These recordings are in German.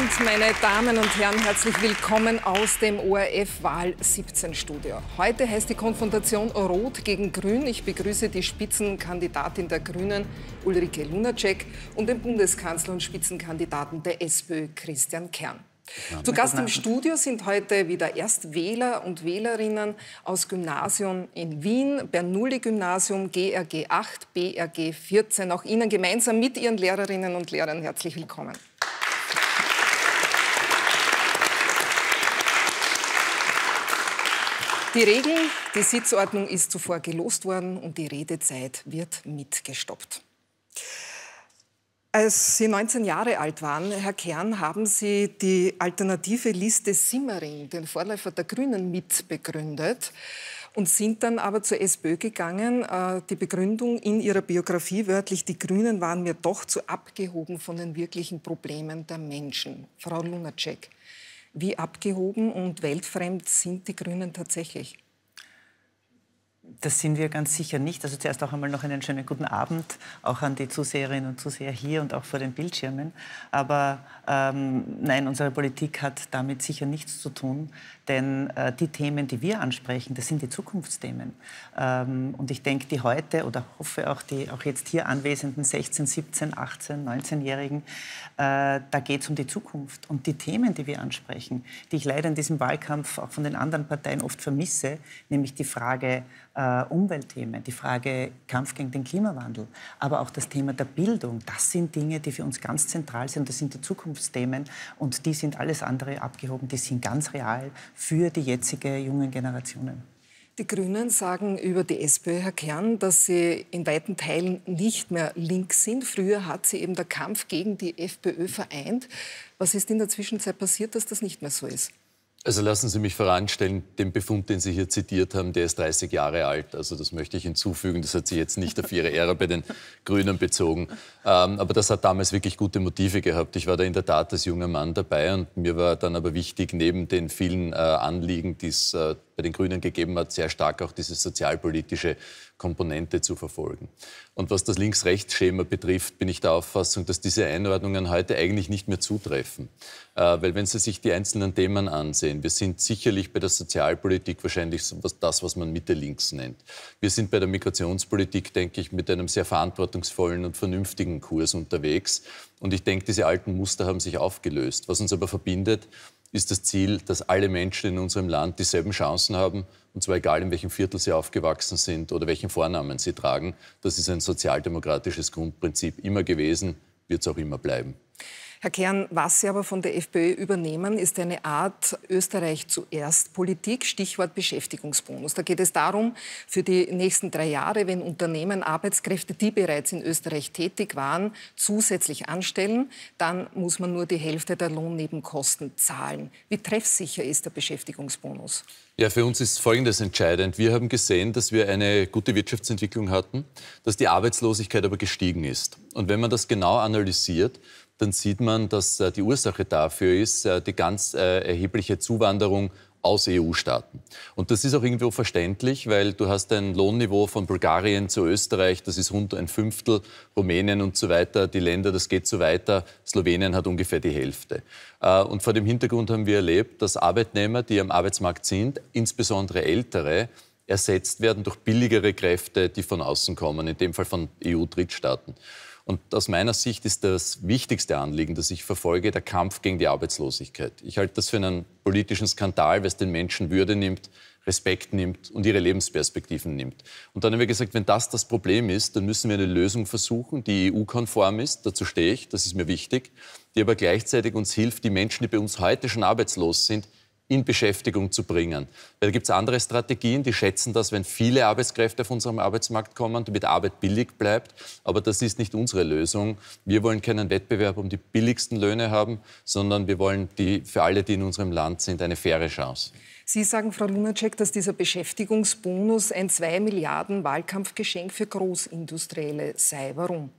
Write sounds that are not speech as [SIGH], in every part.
Abend, meine Damen und Herren, herzlich willkommen aus dem ORF-Wahl-17-Studio. Heute heißt die Konfrontation Rot gegen Grün. Ich begrüße die Spitzenkandidatin der Grünen, Ulrike Lunacek, und den Bundeskanzler und Spitzenkandidaten der SPÖ, Christian Kern. Zu Gast im Studio sind heute wieder Erstwähler und Wählerinnen aus Gymnasien in Wien, Bernoulli-Gymnasium, GRG 8, BRG 14. Auch Ihnen gemeinsam mit Ihren Lehrerinnen und Lehrern herzlich willkommen. Die Regel, die Sitzordnung ist zuvor gelost worden und die Redezeit wird mitgestoppt. Als Sie 19 Jahre alt waren, Herr Kern, haben Sie die alternative Liste Simmering, den Vorläufer der Grünen, mitbegründet und sind dann aber zur SPÖ gegangen. Äh, die Begründung in Ihrer Biografie wörtlich, die Grünen waren mir doch zu abgehoben von den wirklichen Problemen der Menschen. Frau Lunacek, wie abgehoben und weltfremd sind die Grünen tatsächlich? Das sind wir ganz sicher nicht. Also zuerst auch einmal noch einen schönen guten Abend, auch an die Zuseherinnen und Zuseher hier und auch vor den Bildschirmen. Aber ähm, nein, unsere Politik hat damit sicher nichts zu tun, denn äh, die Themen, die wir ansprechen, das sind die Zukunftsthemen. Ähm, und ich denke, die heute oder hoffe auch die auch jetzt hier anwesenden 16, 17, 18, 19-Jährigen, äh, da geht es um die Zukunft. Und die Themen, die wir ansprechen, die ich leider in diesem Wahlkampf auch von den anderen Parteien oft vermisse, nämlich die Frage, äh, Umweltthemen, die Frage Kampf gegen den Klimawandel, aber auch das Thema der Bildung. Das sind Dinge, die für uns ganz zentral sind. Das sind die Zukunftsthemen und die sind alles andere abgehoben. Die sind ganz real für die jetzige jungen Generationen. Die Grünen sagen über die SPÖ, Herr Kern, dass sie in weiten Teilen nicht mehr links sind. Früher hat sie eben der Kampf gegen die FPÖ vereint. Was ist in der Zwischenzeit passiert, dass das nicht mehr so ist? Also lassen Sie mich voranstellen, den Befund, den Sie hier zitiert haben, der ist 30 Jahre alt. Also das möchte ich hinzufügen. Das hat sich jetzt nicht auf Ihre Ära bei den Grünen bezogen. Ähm, aber das hat damals wirklich gute Motive gehabt. Ich war da in der Tat als junger Mann dabei und mir war dann aber wichtig, neben den vielen äh, Anliegen, die es äh, bei den Grünen gegeben hat, sehr stark auch dieses sozialpolitische Komponente zu verfolgen. Und was das Links-Rechts-Schema betrifft, bin ich der Auffassung, dass diese Einordnungen heute eigentlich nicht mehr zutreffen. Äh, weil wenn Sie sich die einzelnen Themen ansehen, wir sind sicherlich bei der Sozialpolitik wahrscheinlich das, was man Mitte links nennt. Wir sind bei der Migrationspolitik, denke ich, mit einem sehr verantwortungsvollen und vernünftigen Kurs unterwegs. Und ich denke, diese alten Muster haben sich aufgelöst. Was uns aber verbindet, ist das Ziel, dass alle Menschen in unserem Land dieselben Chancen haben, und zwar egal, in welchem Viertel sie aufgewachsen sind oder welchen Vornamen sie tragen. Das ist ein sozialdemokratisches Grundprinzip immer gewesen, wird es auch immer bleiben. Herr Kern, was Sie aber von der FPÖ übernehmen, ist eine Art Österreich zuerst Politik, Stichwort Beschäftigungsbonus. Da geht es darum, für die nächsten drei Jahre, wenn Unternehmen Arbeitskräfte, die bereits in Österreich tätig waren, zusätzlich anstellen, dann muss man nur die Hälfte der Lohnnebenkosten zahlen. Wie treffsicher ist der Beschäftigungsbonus? Ja, für uns ist Folgendes entscheidend. Wir haben gesehen, dass wir eine gute Wirtschaftsentwicklung hatten, dass die Arbeitslosigkeit aber gestiegen ist. Und wenn man das genau analysiert, dann sieht man, dass äh, die Ursache dafür ist äh, die ganz äh, erhebliche Zuwanderung aus EU-Staaten. Und das ist auch irgendwo verständlich, weil du hast ein Lohnniveau von Bulgarien zu Österreich, das ist rund ein Fünftel, Rumänien und so weiter, die Länder, das geht so weiter, Slowenien hat ungefähr die Hälfte. Und vor dem Hintergrund haben wir erlebt, dass Arbeitnehmer, die am Arbeitsmarkt sind, insbesondere Ältere, ersetzt werden durch billigere Kräfte, die von außen kommen, in dem Fall von EU-Drittstaaten. Und aus meiner Sicht ist das wichtigste Anliegen, das ich verfolge, der Kampf gegen die Arbeitslosigkeit. Ich halte das für einen politischen Skandal, weil es den Menschen Würde nimmt, Respekt nimmt und ihre Lebensperspektiven nimmt. Und dann haben wir gesagt, wenn das das Problem ist, dann müssen wir eine Lösung versuchen, die EU-konform ist, dazu stehe ich, das ist mir wichtig, die aber gleichzeitig uns hilft, die Menschen, die bei uns heute schon arbeitslos sind, in Beschäftigung zu bringen. Weil da gibt es andere Strategien, die schätzen das, wenn viele Arbeitskräfte auf unserem Arbeitsmarkt kommen, damit Arbeit billig bleibt. Aber das ist nicht unsere Lösung. Wir wollen keinen Wettbewerb um die billigsten Löhne haben, sondern wir wollen die, für alle, die in unserem Land sind, eine faire Chance. Sie sagen, Frau Lunacek, dass dieser Beschäftigungsbonus ein 2 Milliarden Wahlkampfgeschenk für Großindustrielle sei. Warum?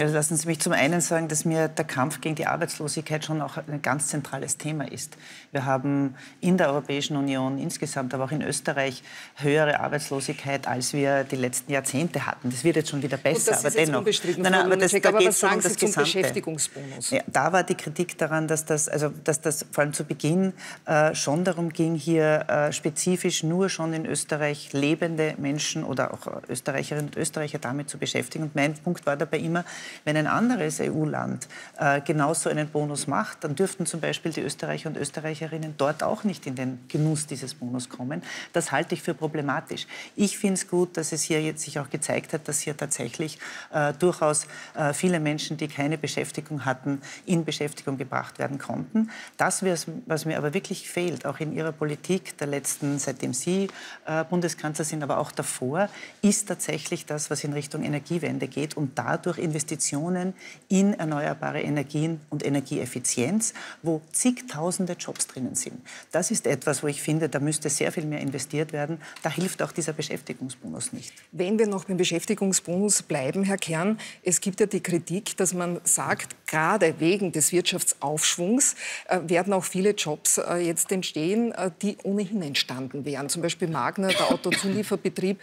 Also lassen Sie mich zum einen sagen, dass mir der Kampf gegen die Arbeitslosigkeit schon auch ein ganz zentrales Thema ist. Wir haben in der Europäischen Union insgesamt, aber auch in Österreich höhere Arbeitslosigkeit, als wir die letzten Jahrzehnte hatten. Das wird jetzt schon wieder besser, aber dennoch. Nein, nein, aber das, da aber was sagen um das Sie zum Beschäftigungsbonus? Ja, da war die Kritik daran, dass das, also, dass das vor allem zu Beginn äh, schon darum ging, hier äh, spezifisch nur schon in Österreich lebende Menschen oder auch Österreicherinnen und Österreicher damit zu beschäftigen. Und mein Punkt war dabei immer, wenn ein anderes EU-Land äh, genauso einen Bonus macht, dann dürften zum Beispiel die Österreicher und Österreicherinnen dort auch nicht in den Genuss dieses Bonus kommen. Das halte ich für problematisch. Ich finde es gut, dass es hier jetzt sich auch gezeigt hat, dass hier tatsächlich äh, durchaus äh, viele Menschen, die keine Beschäftigung hatten, in Beschäftigung gebracht werden konnten. Das, was mir aber wirklich fehlt, auch in Ihrer Politik der letzten, seitdem Sie äh, Bundeskanzler sind, aber auch davor, ist tatsächlich das, was in Richtung Energiewende geht und dadurch investiert Investitionen in erneuerbare Energien und Energieeffizienz, wo zigtausende Jobs drinnen sind. Das ist etwas, wo ich finde, da müsste sehr viel mehr investiert werden. Da hilft auch dieser Beschäftigungsbonus nicht. Wenn wir noch beim Beschäftigungsbonus bleiben, Herr Kern, es gibt ja die Kritik, dass man sagt, gerade wegen des Wirtschaftsaufschwungs äh, werden auch viele Jobs äh, jetzt entstehen, äh, die ohnehin entstanden wären. Zum Beispiel Magner, der [COUGHS] Autozulieferbetrieb,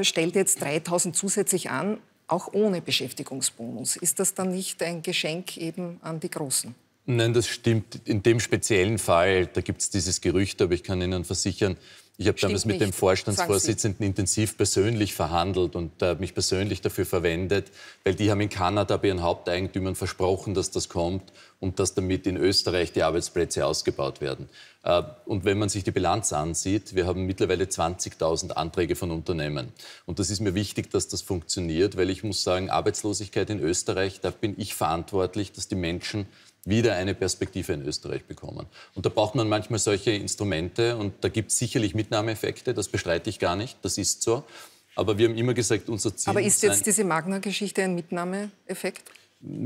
stellt jetzt 3000 zusätzlich an auch ohne Beschäftigungsbonus. Ist das dann nicht ein Geschenk eben an die Großen? Nein, das stimmt. In dem speziellen Fall, da gibt es dieses Gerücht, aber ich kann Ihnen versichern, ich habe damals mit dem Vorstandsvorsitzenden intensiv persönlich verhandelt und äh, mich persönlich dafür verwendet, weil die haben in Kanada bei ihren Haupteigentümern versprochen, dass das kommt und dass damit in Österreich die Arbeitsplätze ausgebaut werden. Äh, und wenn man sich die Bilanz ansieht, wir haben mittlerweile 20.000 Anträge von Unternehmen. Und das ist mir wichtig, dass das funktioniert, weil ich muss sagen, Arbeitslosigkeit in Österreich, da bin ich verantwortlich, dass die Menschen wieder eine Perspektive in Österreich bekommen. Und da braucht man manchmal solche Instrumente und da gibt es sicherlich Mitnahmeeffekte, das bestreite ich gar nicht, das ist so. Aber wir haben immer gesagt, unser Ziel ist. Aber ist jetzt diese Magna-Geschichte ein Mitnahmeeffekt?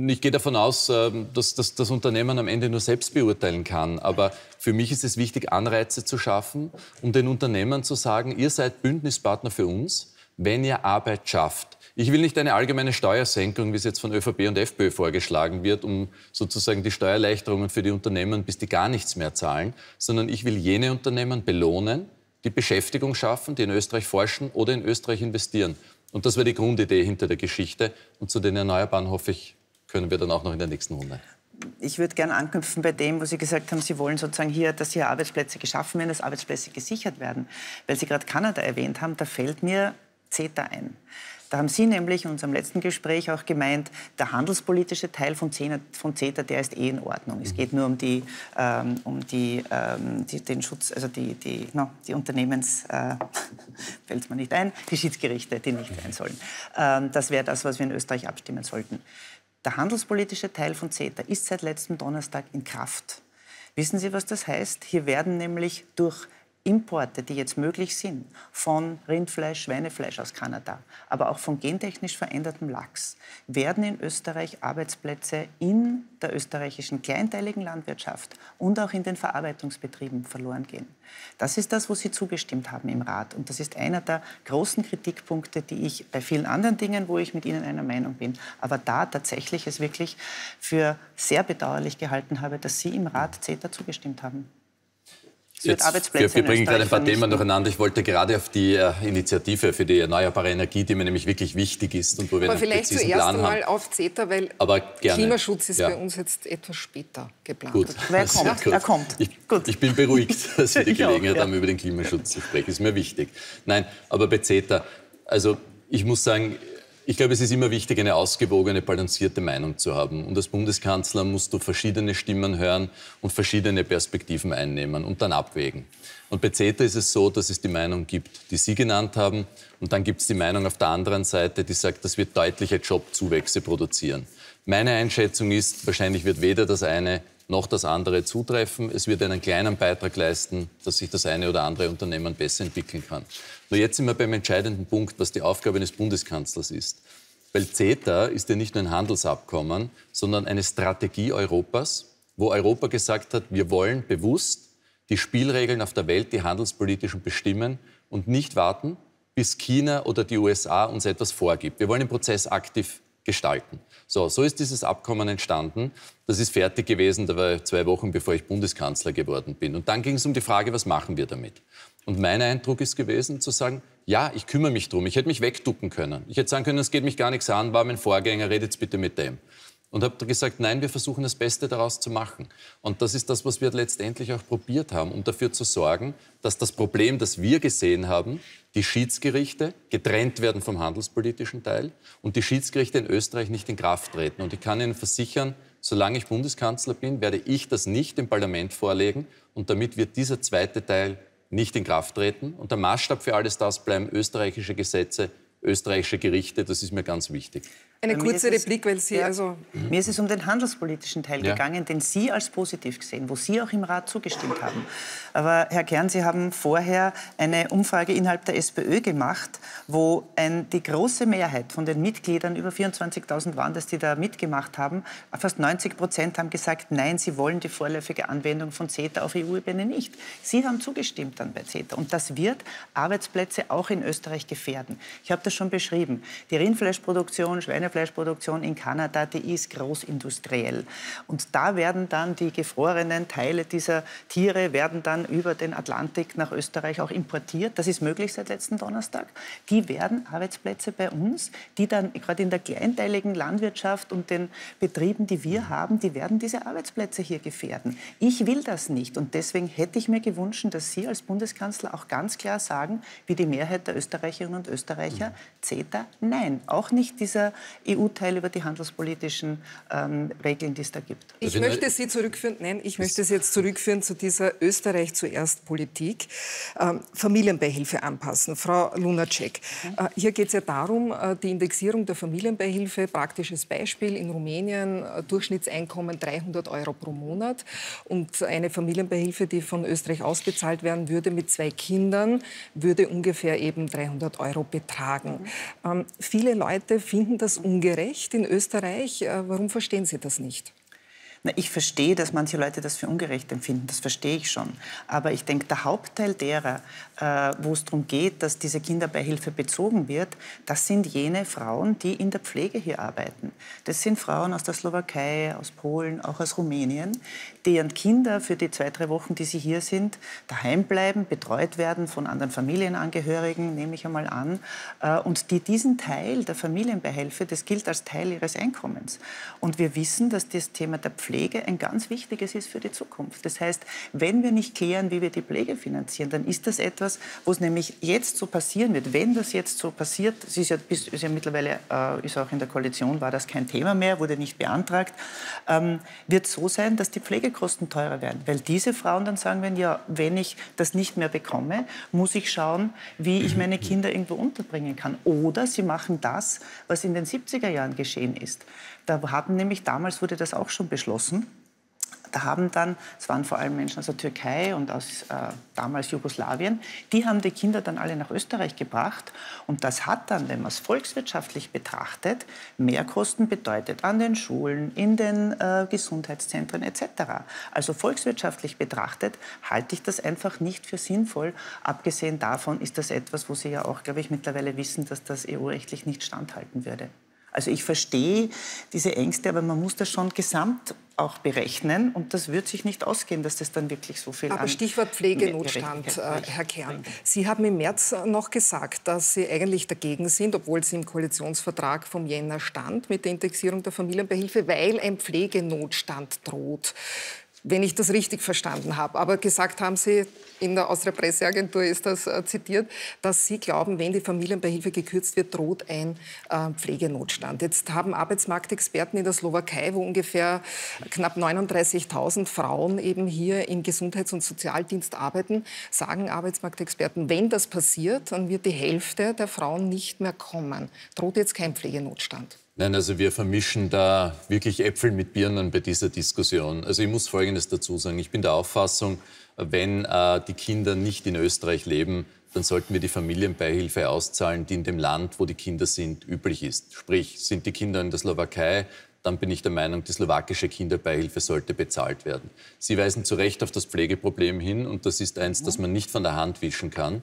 Ich gehe davon aus, ähm, dass, dass, das Unternehmen am Ende nur selbst beurteilen kann. Aber für mich ist es wichtig, Anreize zu schaffen, um den Unternehmern zu sagen, ihr seid Bündnispartner für uns, wenn ihr Arbeit schafft. Ich will nicht eine allgemeine Steuersenkung, wie es jetzt von ÖVP und FPÖ vorgeschlagen wird, um sozusagen die Steuererleichterungen für die Unternehmen, bis die gar nichts mehr zahlen, sondern ich will jene Unternehmen belohnen, die Beschäftigung schaffen, die in Österreich forschen oder in Österreich investieren. Und das wäre die Grundidee hinter der Geschichte. Und zu den Erneuerbaren hoffe ich, können wir dann auch noch in der nächsten Runde. Ich würde gerne anknüpfen bei dem, wo Sie gesagt haben, Sie wollen sozusagen hier, dass hier Arbeitsplätze geschaffen werden, dass Arbeitsplätze gesichert werden. Weil Sie gerade Kanada erwähnt haben, da fällt mir CETA ein. Da haben Sie nämlich in unserem letzten Gespräch auch gemeint, der handelspolitische Teil von CETA, von CETA der ist eh in Ordnung. Es mhm. geht nur um, die, ähm, um die, ähm, die, den Schutz, also die, die, no, die Unternehmens, äh, [LAUGHS] fällt mir nicht ein, die Schiedsgerichte, die nicht rein mhm. sollen. Ähm, das wäre das, was wir in Österreich abstimmen sollten. Der handelspolitische Teil von CETA ist seit letztem Donnerstag in Kraft. Wissen Sie, was das heißt? Hier werden nämlich durch Importe, die jetzt möglich sind, von Rindfleisch, Schweinefleisch aus Kanada, aber auch von gentechnisch verändertem Lachs, werden in Österreich Arbeitsplätze in der österreichischen kleinteiligen Landwirtschaft und auch in den Verarbeitungsbetrieben verloren gehen. Das ist das, wo Sie zugestimmt haben im Rat. Und das ist einer der großen Kritikpunkte, die ich bei vielen anderen Dingen, wo ich mit Ihnen einer Meinung bin, aber da tatsächlich es wirklich für sehr bedauerlich gehalten habe, dass Sie im Rat CETA zugestimmt haben. Jetzt, Arbeitsplätze wir, wir bringen gerade ein paar Themen durcheinander. Ich wollte gerade auf die äh, Initiative für die erneuerbare Energie, die mir nämlich wirklich wichtig ist und wo wir Aber einen vielleicht zuerst Plan einmal haben. auf CETA, weil Aber Klimaschutz ist ja. bei uns jetzt etwas später geplant. Gut. Wer kommt? Gut. Er kommt. Ich, gut. ich bin beruhigt, [LAUGHS] dass wir die Gelegenheit auch, haben, über den Klimaschutz zu sprechen. Ist mir wichtig. Nein, aber bei CETA, also ich muss sagen, ich glaube, es ist immer wichtig, eine ausgewogene, balancierte Meinung zu haben. Und als Bundeskanzler musst du verschiedene Stimmen hören und verschiedene Perspektiven einnehmen und dann abwägen. Und bei CETA ist es so, dass es die Meinung gibt, die Sie genannt haben. Und dann gibt es die Meinung auf der anderen Seite, die sagt, das wird deutliche Jobzuwächse produzieren. Meine Einschätzung ist, wahrscheinlich wird weder das eine noch das andere zutreffen. Es wird einen kleinen Beitrag leisten, dass sich das eine oder andere Unternehmen besser entwickeln kann. Nur jetzt sind wir beim entscheidenden Punkt, was die Aufgabe eines Bundeskanzlers ist. Weil CETA ist ja nicht nur ein Handelsabkommen, sondern eine Strategie Europas, wo Europa gesagt hat, wir wollen bewusst die Spielregeln auf der Welt, die handelspolitischen bestimmen und nicht warten, bis China oder die USA uns etwas vorgibt. Wir wollen den Prozess aktiv gestalten. So, so ist dieses Abkommen entstanden. Das ist fertig gewesen, da war zwei Wochen, bevor ich Bundeskanzler geworden bin. Und dann ging es um die Frage, was machen wir damit? Und mein Eindruck ist gewesen, zu sagen, ja, ich kümmere mich drum. Ich hätte mich wegducken können. Ich hätte sagen können, es geht mich gar nichts an, war mein Vorgänger, redet bitte mit dem. Und habe gesagt, nein, wir versuchen das Beste daraus zu machen. Und das ist das, was wir letztendlich auch probiert haben, um dafür zu sorgen, dass das Problem, das wir gesehen haben, die Schiedsgerichte getrennt werden vom handelspolitischen Teil und die Schiedsgerichte in Österreich nicht in Kraft treten. Und ich kann Ihnen versichern, solange ich Bundeskanzler bin, werde ich das nicht im Parlament vorlegen. Und damit wird dieser zweite Teil nicht in Kraft treten. Und der Maßstab für alles das bleiben österreichische Gesetze, österreichische Gerichte. Das ist mir ganz wichtig. Eine kurze Replik, weil Sie ja, also... Mir ist es um den handelspolitischen Teil ja. gegangen, den Sie als positiv gesehen, wo Sie auch im Rat zugestimmt haben. Aber Herr Kern, Sie haben vorher eine Umfrage innerhalb der SPÖ gemacht, wo ein, die große Mehrheit von den Mitgliedern, über 24.000 waren das, die da mitgemacht haben, fast 90 Prozent haben gesagt, nein, sie wollen die vorläufige Anwendung von CETA auf EU-Ebene nicht. Sie haben zugestimmt dann bei CETA. Und das wird Arbeitsplätze auch in Österreich gefährden. Ich habe das schon beschrieben. Die Rindfleischproduktion, Schweine Hühnerfleischproduktion in Kanada, die ist großindustriell. Und da werden dann die gefrorenen Teile dieser Tiere werden dann über den Atlantik nach Österreich auch importiert. Das ist möglich seit letzten Donnerstag. Die werden Arbeitsplätze bei uns, die dann gerade in der kleinteiligen Landwirtschaft und den Betrieben, die wir haben, die werden diese Arbeitsplätze hier gefährden. Ich will das nicht und deswegen hätte ich mir gewünscht, dass Sie als Bundeskanzler auch ganz klar sagen, wie die Mehrheit der Österreicherinnen und Österreicher, mhm. CETA nein. Auch nicht dieser EU-Teil über die handelspolitischen ähm, Regeln, die es da gibt. Ich möchte Sie zurückführen, nein, ich möchte Sie jetzt zurückführen zu dieser Österreich zuerst Politik. Ähm, Familienbeihilfe anpassen, Frau Lunacek. Mhm. Äh, hier geht es ja darum, äh, die Indexierung der Familienbeihilfe, praktisches Beispiel in Rumänien, äh, Durchschnittseinkommen 300 Euro pro Monat und eine Familienbeihilfe, die von Österreich ausbezahlt werden würde mit zwei Kindern, würde ungefähr eben 300 Euro betragen. Mhm. Ähm, viele Leute finden das ungerecht in Österreich. Äh, warum verstehen Sie das nicht? Na, ich verstehe, dass manche Leute das für ungerecht empfinden, das verstehe ich schon. Aber ich denke, der Hauptteil derer, äh, wo es darum geht, dass diese Kinderbeihilfe bezogen wird, das sind jene Frauen, die in der Pflege hier arbeiten. Das sind Frauen aus der Slowakei, aus Polen, auch aus Rumänien, deren Kinder für die zwei, drei Wochen, die sie hier sind, daheim bleiben, betreut werden von anderen Familienangehörigen, nehme ich einmal an, äh, und die diesen Teil der Familienbeihilfe, das gilt als Teil ihres Einkommens. Und wir wissen, dass das Thema der Pflege ein ganz wichtiges ist für die Zukunft. Das heißt, wenn wir nicht klären, wie wir die Pflege finanzieren, dann ist das etwas, wo es nämlich jetzt so passieren wird. Wenn das jetzt so passiert, es ist ja, ist ja mittlerweile, äh, ist auch in der Koalition, war das kein Thema mehr, wurde nicht beantragt, ähm, wird so sein, dass die Pflege Pflegekosten teurer werden. Weil diese Frauen dann sagen werden, ja, wenn ich das nicht mehr bekomme, muss ich schauen, wie ich meine Kinder irgendwo unterbringen kann. Oder sie machen das, was in den 70er Jahren geschehen ist. Da hatten nämlich, damals wurde das auch schon beschlossen, da haben dann, es waren vor allem Menschen aus der Türkei und aus äh, damals Jugoslawien, die haben die Kinder dann alle nach Österreich gebracht. Und das hat dann, wenn man es volkswirtschaftlich betrachtet, Mehrkosten bedeutet an den Schulen, in den äh, Gesundheitszentren etc. Also volkswirtschaftlich betrachtet halte ich das einfach nicht für sinnvoll. Abgesehen davon ist das etwas, wo Sie ja auch, glaube ich, mittlerweile wissen, dass das EU-rechtlich nicht standhalten würde. Also ich verstehe diese Ängste, aber man muss das schon gesamt auch berechnen und das wird sich nicht ausgehen, dass das dann wirklich so viel Aber Stichwort Pflegenotstand, äh, Herr Kern. Sie haben im März noch gesagt, dass Sie eigentlich dagegen sind, obwohl es im Koalitionsvertrag vom Jänner stand mit der Indexierung der Familienbeihilfe, weil ein Pflegenotstand droht wenn ich das richtig verstanden habe. Aber gesagt haben Sie, in der Austria Presseagentur ist das äh, zitiert, dass Sie glauben, wenn die Familienbeihilfe gekürzt wird, droht ein äh, Pflegenotstand. Jetzt haben Arbeitsmarktexperten in der Slowakei, wo ungefähr knapp 39.000 Frauen eben hier im Gesundheits- und Sozialdienst arbeiten, sagen Arbeitsmarktexperten, wenn das passiert, dann wird die Hälfte der Frauen nicht mehr kommen. Droht jetzt kein Pflegenotstand? Nein, also wir vermischen da wirklich Äpfel mit Birnen bei dieser Diskussion. Also ich muss Folgendes dazu sagen. Ich bin der Auffassung, wenn äh, die Kinder nicht in Österreich leben, dann sollten wir die Familienbeihilfe auszahlen, die in dem Land, wo die Kinder sind, üblich ist. Sprich, sind die Kinder in der Slowakei, dann bin ich der Meinung, die slowakische Kinderbeihilfe sollte bezahlt werden. Sie weisen zu Recht auf das Pflegeproblem hin und das ist eins, das man nicht von der Hand wischen kann.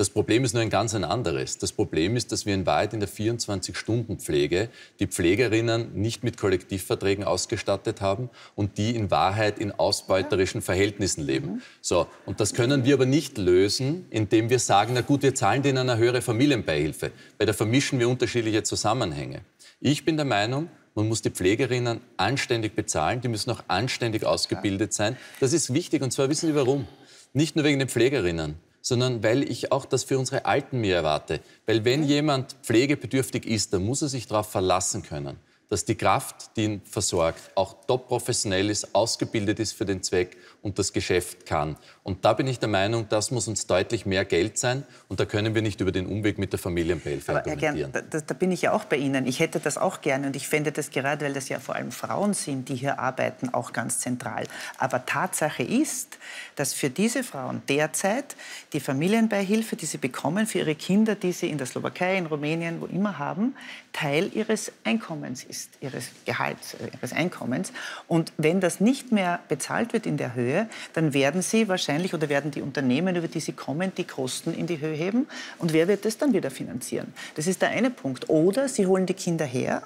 Das Problem ist nur ein ganz ein anderes. Das Problem ist, dass wir in Wahrheit in der 24-Stunden-Pflege die Pflegerinnen nicht mit Kollektivverträgen ausgestattet haben und die in Wahrheit in ausbeuterischen Verhältnissen leben. So, und das können wir aber nicht lösen, indem wir sagen, na gut, wir zahlen denen eine höhere Familienbeihilfe, weil da vermischen wir unterschiedliche Zusammenhänge. Ich bin der Meinung, man muss die Pflegerinnen anständig bezahlen, die müssen auch anständig ausgebildet sein. Das ist wichtig und zwar wissen Sie warum. Nicht nur wegen den Pflegerinnen sondern weil ich auch das für unsere Alten mir erwarte. Weil wenn mhm. jemand pflegebedürftig ist, dann muss er sich darauf verlassen können, dass die Kraft, die ihn versorgt, auch top professionell ist, ausgebildet ist für den Zweck und das Geschäft kann. Und da bin ich der Meinung, das muss uns deutlich mehr Geld sein und da können wir nicht über den Umweg mit der Familienbeihilfe Aber, äh, argumentieren. Herr Gern, da, da bin ich ja auch bei Ihnen. Ich hätte das auch gerne und ich fände das gerade, weil das ja vor allem Frauen sind, die hier arbeiten, auch ganz zentral. Aber Tatsache ist, dass für diese Frauen derzeit die Familienbeihilfe, die sie bekommen für ihre Kinder, die sie in der Slowakei, in Rumänien, wo immer haben, Teil ihres Einkommens ist, ihres Gehalts, äh, ihres Einkommens. Und wenn das nicht mehr bezahlt wird in der Höhe, Höhe, dann werden Sie wahrscheinlich oder werden die Unternehmen, über die Sie kommen, die Kosten in die Höhe heben. Und wer wird das dann wieder finanzieren? Das ist der eine Punkt. Oder Sie holen die Kinder her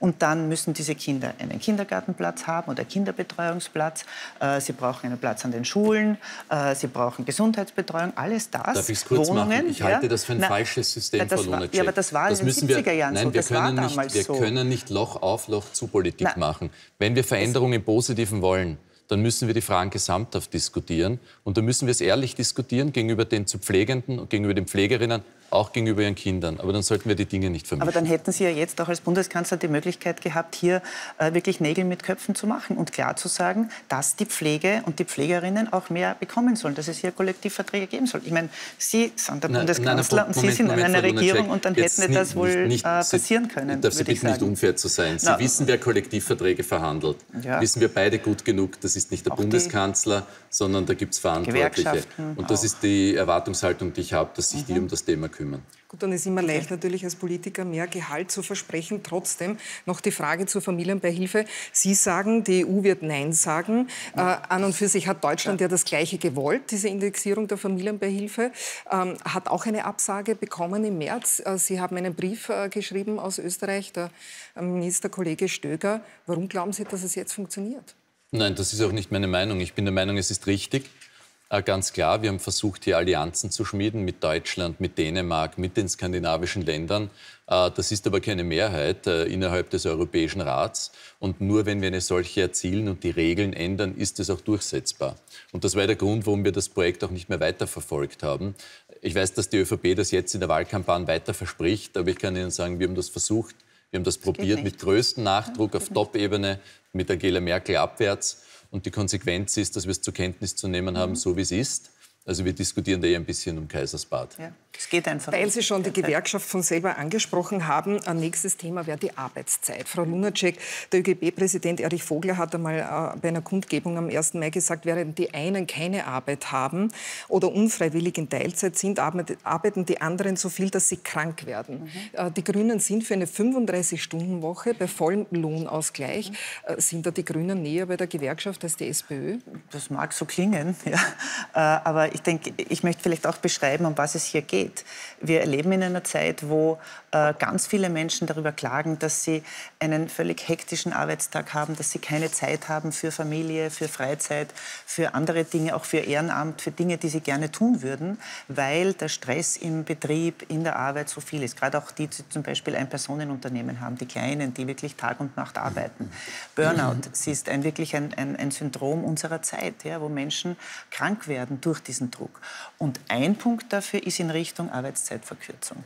und dann müssen diese Kinder einen Kindergartenplatz haben oder Kinderbetreuungsplatz. Äh, sie brauchen einen Platz an den Schulen. Äh, sie brauchen Gesundheitsbetreuung. Alles das. Darf ich es kurz Wohnungen, machen? Ich halte das für ein Na, falsches System, das Frau Lunacek. Ja, aber das war das in den 70er Jahren wir, nein, so. Wir, können nicht, wir so. können nicht Loch auf Loch zu Politik Na, machen. Wenn wir Veränderungen im Positiven wollen, dann müssen wir die Fragen gesamthaft diskutieren. Und dann müssen wir es ehrlich diskutieren gegenüber den zu Pflegenden und gegenüber den Pflegerinnen auch gegenüber ihren Kindern. Aber dann sollten wir die Dinge nicht vermischen. Aber dann hätten Sie ja jetzt auch als Bundeskanzler die Möglichkeit gehabt, hier äh, wirklich Nägel mit Köpfen zu machen und klar zu sagen, dass die Pflege und die Pflegerinnen auch mehr bekommen sollen, dass es hier Kollektivverträge geben soll. Ich meine, Sie sind der nein, Bundeskanzler nein, und Moment, Sie sind Moment, in einer Regierung und dann hätten das wohl nicht, nicht, äh, passieren können. Darf Sie bitte nicht unfair zu sein. Sie no. wissen, wer Kollektivverträge verhandelt. Ja. Wissen wir beide gut genug, das ist nicht der auch Bundeskanzler, sondern da gibt es Verantwortliche. Und das auch. ist die Erwartungshaltung, die ich habe, dass sich mhm. die um das Thema kümmern kümmern. Gut, dann ist immer leicht natürlich als Politiker mehr Gehalt zu versprechen. Trotzdem noch die Frage zur Familienbeihilfe. Sie sagen, die EU wird Nein sagen. Äh, an und für sich hat Deutschland ja. ja. das Gleiche gewollt, diese Indexierung der Familienbeihilfe. Ähm, hat auch eine Absage bekommen im März. Äh, Sie haben einen Brief äh, geschrieben aus Österreich, der ähm, Ministerkollege Stöger. Warum glauben Sie, dass es jetzt funktioniert? Nein, das ist auch nicht meine Meinung. Ich bin der Meinung, es ist richtig. Äh, ganz klar, wir haben versucht, hier Allianzen zu schmieden mit Deutschland, mit Dänemark, mit den skandinavischen Ländern. Äh, das ist aber keine Mehrheit äh, innerhalb des Europäischen Rats. Und nur wenn wir eine solche erzielen und die Regeln ändern, ist es auch durchsetzbar. Und das war der Grund, warum wir das Projekt auch nicht mehr weiterverfolgt haben. Ich weiß, dass die ÖVP das jetzt in der Wahlkampagne weiter verspricht, aber ich kann Ihnen sagen, wir haben das versucht, wir haben das, das probiert mit größtem Nachdruck auf Top-Ebene, mit Angela Merkel abwärts. Und die Konsequenz ist, dass wir es zur Kenntnis zu nehmen haben, mhm. so wie es ist. Also wir diskutieren da eher ein bisschen um Kaisersbad. Ja, es geht einfach. Weil Sie schon die Gewerkschaft von selber angesprochen haben, ein nächstes Thema wäre die Arbeitszeit. Frau Lunacek, der ÖGB-Präsident Erich Vogler hat einmal äh, bei einer Kundgebung am 1. Mai gesagt, während die einen keine Arbeit haben oder unfreiwillig in Teilzeit sind, arbeiten die anderen so viel, dass sie krank werden. Mhm. Äh, die Grünen sind für eine 35-Stunden-Woche bei vollem Lohnausgleich. Mhm. Äh, sind da die Grünen näher bei der Gewerkschaft als die SPÖ? Das mag so klingen, [LAUGHS] ja. aber ich denke, ich möchte vielleicht auch beschreiben, um was es hier geht. Wir leben in einer Zeit, wo äh, ganz viele Menschen darüber klagen, dass sie einen völlig hektischen Arbeitstag haben, dass sie keine Zeit haben für Familie, für Freizeit, für andere Dinge, auch für Ehrenamt, für Dinge, die sie gerne tun würden, weil der Stress im Betrieb, in der Arbeit so viel ist. Gerade auch die, die zum Beispiel ein Personenunternehmen haben, die Kleinen, die wirklich Tag und Nacht arbeiten. Burnout mhm. ist ein, wirklich ein, ein, ein Syndrom unserer Zeit, ja, wo Menschen krank werden durch diesen Druck. Und ein Punkt dafür ist in Richtung Arbeitszeitverkürzung.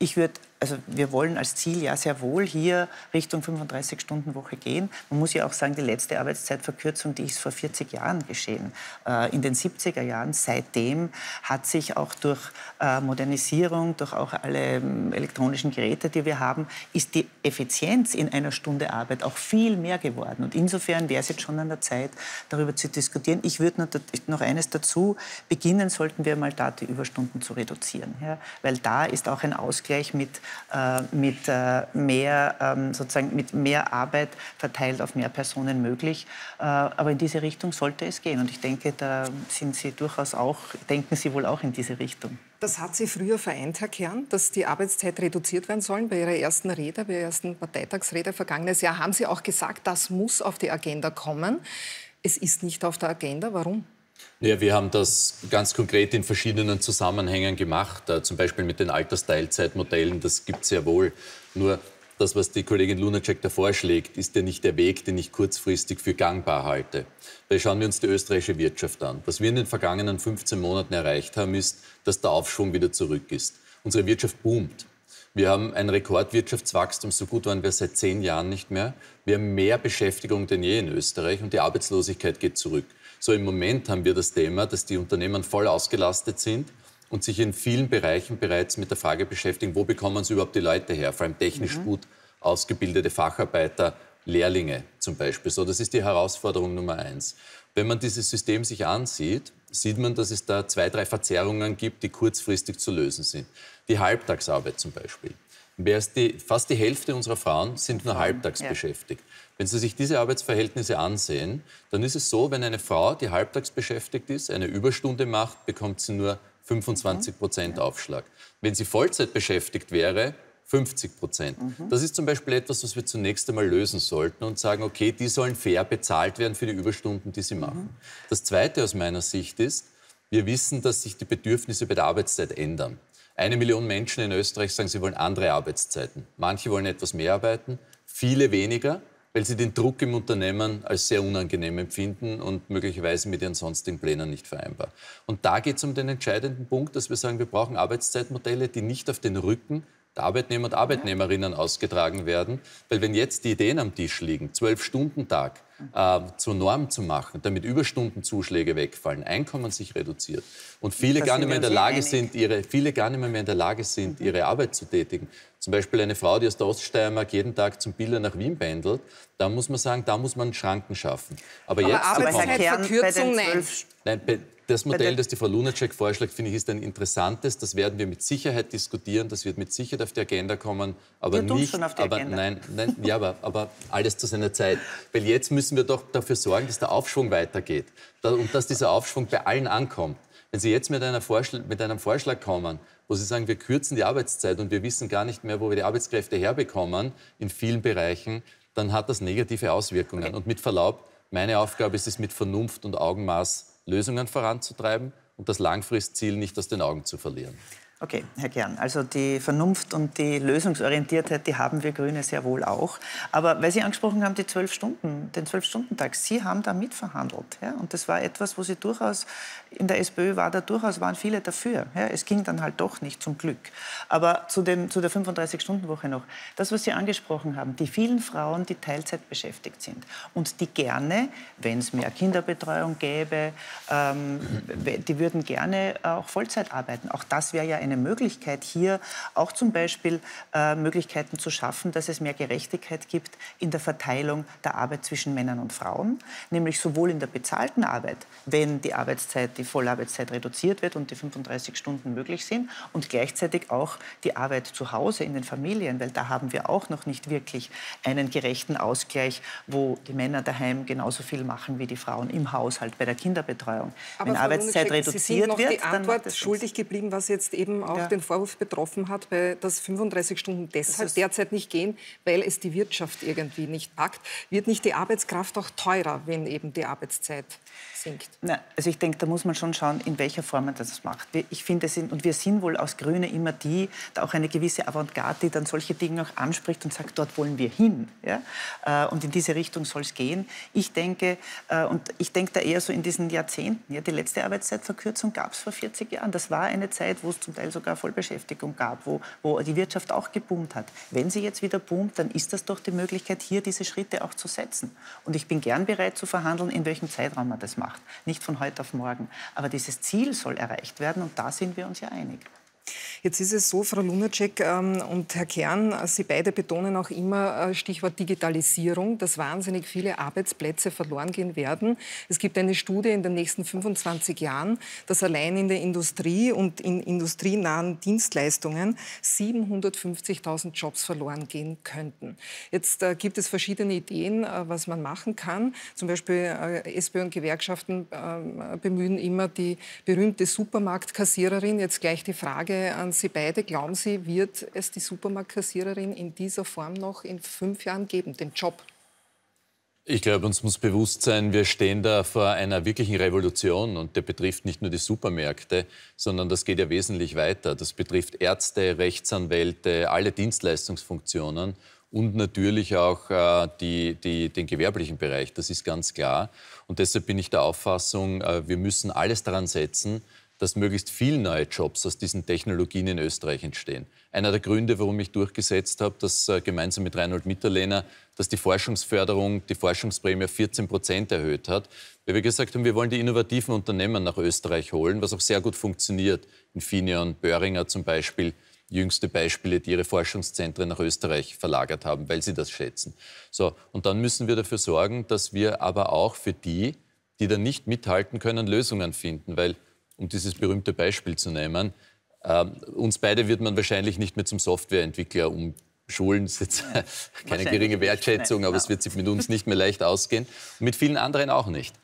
Ich würde also wir wollen als Ziel ja sehr wohl hier Richtung 35-Stunden-Woche gehen. Man muss ja auch sagen, die letzte Arbeitszeitverkürzung, die ist vor 40 Jahren geschehen. Äh, in den 70er Jahren, seitdem hat sich auch durch äh, Modernisierung, durch auch alle ähm, elektronischen Geräte, die wir haben, ist die Effizienz in einer Stunde Arbeit auch viel mehr geworden. Und insofern wäre es jetzt schon an der Zeit, darüber zu diskutieren. Ich würde noch eines dazu beginnen, sollten wir mal da die Überstunden zu reduzieren. Ja? Weil da ist auch ein Ausgleich mit äh, mit, äh, mehr, ähm, sozusagen mit mehr Arbeit verteilt auf mehr Personen möglich. Äh, aber in diese Richtung sollte es gehen. Und ich denke, da sind Sie durchaus auch, denken Sie wohl auch in diese Richtung. Das hat Sie früher vereint, Herr Kern, dass die Arbeitszeit reduziert werden soll. Bei Ihrer ersten Rede, bei Ihrer ersten Parteitagsrede vergangenes Jahr haben Sie auch gesagt, das muss auf die Agenda kommen. Es ist nicht auf der Agenda. Warum? Ja, wir haben das ganz konkret in verschiedenen Zusammenhängen gemacht, äh, zum Beispiel mit den Altersteilzeitmodellen, das gibt es ja wohl. Nur das, was die Kollegin Lunacek da vorschlägt, ist ja nicht der Weg, den ich kurzfristig für gangbar halte. Weil schauen wir uns die österreichische Wirtschaft an. Was wir in den vergangenen 15 Monaten erreicht haben, ist, dass der Aufschwung wieder zurück ist. Unsere Wirtschaft boomt. Wir haben ein Rekordwirtschaftswachstum, so gut waren wir seit zehn Jahren nicht mehr. Wir haben mehr Beschäftigung denn je in Österreich und die Arbeitslosigkeit geht zurück. So im Moment haben wir das Thema, dass die Unternehmen voll ausgelastet sind und sich in vielen Bereichen bereits mit der Frage beschäftigen, wo bekommen sie überhaupt die Leute her, vor allem technisch mhm. gut ausgebildete Facharbeiter, Lehrlinge zum Beispiel. So, das ist die Herausforderung Nummer eins. Wenn man dieses System sich ansieht, sieht man, dass es da zwei, drei Verzerrungen gibt, die kurzfristig zu lösen sind. Die Halbtagsarbeit zum Beispiel. Mehr die, fast die Hälfte unserer Frauen sind nur halbtags ja. beschäftigt. Wenn Sie sich diese Arbeitsverhältnisse ansehen, dann ist es so, wenn eine Frau, die halbtags beschäftigt ist, eine Überstunde macht, bekommt sie nur 25 Prozent mhm. Aufschlag. Wenn sie Vollzeit beschäftigt wäre, 50 Prozent. Mhm. Das ist zum Beispiel etwas, was wir zunächst einmal lösen sollten und sagen, okay, die sollen fair bezahlt werden für die Überstunden, die sie mhm. machen. Mhm. Das Zweite aus meiner Sicht ist, wir wissen, dass sich die Bedürfnisse bei der Arbeitszeit ändern. Eine Million Menschen in Österreich sagen, sie wollen andere Arbeitszeiten. Manche wollen etwas mehr arbeiten, viele weniger, weil sie den Druck im Unternehmen als sehr unangenehm empfinden und möglicherweise mit ihren sonstigen Plänen nicht vereinbar. Und da geht es um den entscheidenden Punkt, dass wir sagen, wir brauchen Arbeitszeitmodelle, die nicht auf den Rücken der Arbeitnehmer und Arbeitnehmerinnen ausgetragen werden. Weil wenn jetzt die Ideen am Tisch liegen, zwölf Stunden Tag äh, zur Norm zu machen, damit Überstundenzuschläge wegfallen, Einkommen sich reduziert und viele gar nicht mehr in der eh Lage sind, ihre, viele gar nicht mehr in der Lage sind, mhm. ihre Arbeit zu tätigen. Zum Beispiel eine Frau, die aus der Oststeiermark jeden Tag zum Biller nach Wien pendelt, da muss man sagen, da muss man Schranken schaffen. Aber, Aber jetzt Arbeitszeitverkürzung, nein. nein das Modell, das die Frau Lunacek vorschlägt, finde ich, ist ein interessantes. Das werden wir mit Sicherheit diskutieren. Das wird mit Sicherheit auf die Agenda kommen. Aber wir nicht. Schon auf die aber Agenda. nein, nein, ja, aber, aber alles zu seiner Zeit. Weil jetzt müssen wir doch dafür sorgen, dass der Aufschwung weitergeht und dass dieser Aufschwung bei allen ankommt. Wenn Sie jetzt mit, Vorschl mit einem Vorschlag kommen, wo Sie sagen, wir kürzen die Arbeitszeit und wir wissen gar nicht mehr, wo wir die Arbeitskräfte herbekommen in vielen Bereichen, dann hat das negative Auswirkungen. Okay. Und mit Verlaub, meine Aufgabe ist es mit Vernunft und Augenmaß Lösungen voranzutreiben und das Langfristziel nicht aus den Augen zu verlieren. Okay, Herr Kern, also die Vernunft und die Lösungsorientiertheit, die haben wir Grüne sehr wohl auch. Aber weil Sie angesprochen haben, die zwölf Stunden, den Zwölf-Stunden-Tag, Sie haben da mitverhandelt. Ja? Und das war etwas, wo Sie durchaus, in der SPÖ war da durchaus, waren viele dafür. Ja? Es ging dann halt doch nicht, zum Glück. Aber zu, dem, zu der 35-Stunden-Woche noch. Das, was Sie angesprochen haben, die vielen Frauen, die Teilzeit beschäftigt sind und die gerne, wenn es mehr Kinderbetreuung gäbe, ähm, die würden gerne auch Vollzeit arbeiten. Auch das wäre ja ein eine Möglichkeit, hier auch zum Beispiel äh, Möglichkeiten zu schaffen, dass es mehr Gerechtigkeit gibt in der Verteilung der Arbeit zwischen Männern und Frauen, nämlich sowohl in der bezahlten Arbeit, wenn die Arbeitszeit, die Vollarbeitszeit reduziert wird und die 35 Stunden möglich sind, und gleichzeitig auch die Arbeit zu Hause in den Familien, weil da haben wir auch noch nicht wirklich einen gerechten Ausgleich, wo die Männer daheim genauso viel machen wie die Frauen im Haushalt bei der Kinderbetreuung. Aber Wenn Arbeitszeit reduziert Sie sind noch wird, die Antwort schuldig geblieben, was jetzt eben auch ja. den Vorwurf betroffen hat, weil das 35 Stunden deshalb derzeit nicht gehen, weil es die Wirtschaft irgendwie nicht packt. Wird nicht die Arbeitskraft auch teurer, wenn eben die Arbeitszeit sinkt? Na, also ich denke, da muss man schon schauen, in welcher Form man das macht. Ich finde, und wir sind wohl aus Grüne immer die, da auch eine gewisse Avantgarde, die dann solche Dinge auch anspricht und sagt, dort wollen wir hin. Ja? Äh, und in diese Richtung soll es gehen. Ich denke, äh, und ich denke da eher so in diesen Jahrzehnten, ja, die letzte Arbeitszeitverkürzung gab es vor 40 Jahren. Das war eine Zeit, wo es zum Teil Teil sogar Vollbeschäftigung gab, wo, wo die Wirtschaft auch geboomt hat. Wenn sie jetzt wieder boomt, dann ist das doch die Möglichkeit, hier diese Schritte auch zu setzen. Und ich bin gern bereit zu verhandeln, in welchem Zeitraum man das macht. Nicht von heute auf morgen. Aber dieses Ziel soll erreicht werden und da sind wir uns ja einig. Jetzt ist es so, Frau Lunacek ähm, und Herr Kern, Sie beide betonen auch immer äh, Stichwort Digitalisierung, dass wahnsinnig viele Arbeitsplätze verloren gehen werden. Es gibt eine Studie in den nächsten 25 Jahren, dass allein in der Industrie und in industrienahen Dienstleistungen 750.000 Jobs verloren gehen könnten. Jetzt äh, gibt es verschiedene Ideen, äh, was man machen kann. Zum Beispiel SPÖ und Gewerkschaften ähm, bemühen immer die berühmte Supermarktkassiererin. Jetzt gleich die Frage, an Sie beide. Glauben Sie, wird es die Supermarktkassiererin in dieser Form noch in fünf Jahren geben, den Job? Ich glaube, uns muss bewusst sein, wir stehen da vor einer wirklichen Revolution und der betrifft nicht nur die Supermärkte, sondern das geht ja wesentlich weiter. Das betrifft Ärzte, Rechtsanwälte, alle Dienstleistungsfunktionen und natürlich auch äh, die, die, den gewerblichen Bereich, das ist ganz klar. Und deshalb bin ich der Auffassung, äh, wir müssen alles daran setzen, dass möglichst viele neue Jobs aus diesen Technologien in Österreich entstehen. Einer der Gründe, warum ich durchgesetzt habe, dass äh, gemeinsam mit Reinhold Mitterlehner, dass die Forschungsförderung, die Forschungsprämie 14 Prozent erhöht hat, weil wir gesagt haben, wir wollen die innovativen Unternehmen nach Österreich holen, was auch sehr gut funktioniert. Infineon, Böhringer zum Beispiel, jüngste Beispiele, die ihre Forschungszentren nach Österreich verlagert haben, weil sie das schätzen. So, und dann müssen wir dafür sorgen, dass wir aber auch für die, die da nicht mithalten können, Lösungen finden, weil um dieses berühmte Beispiel zu nehmen. Ähm, uns beide wird man wahrscheinlich nicht mehr zum Softwareentwickler um Schulen ist jetzt [LAUGHS] keine geringe ne? Wertschätzung, aber es wird sich mit uns nicht mehr leicht ausgehen. Und mit vielen anderen auch nicht.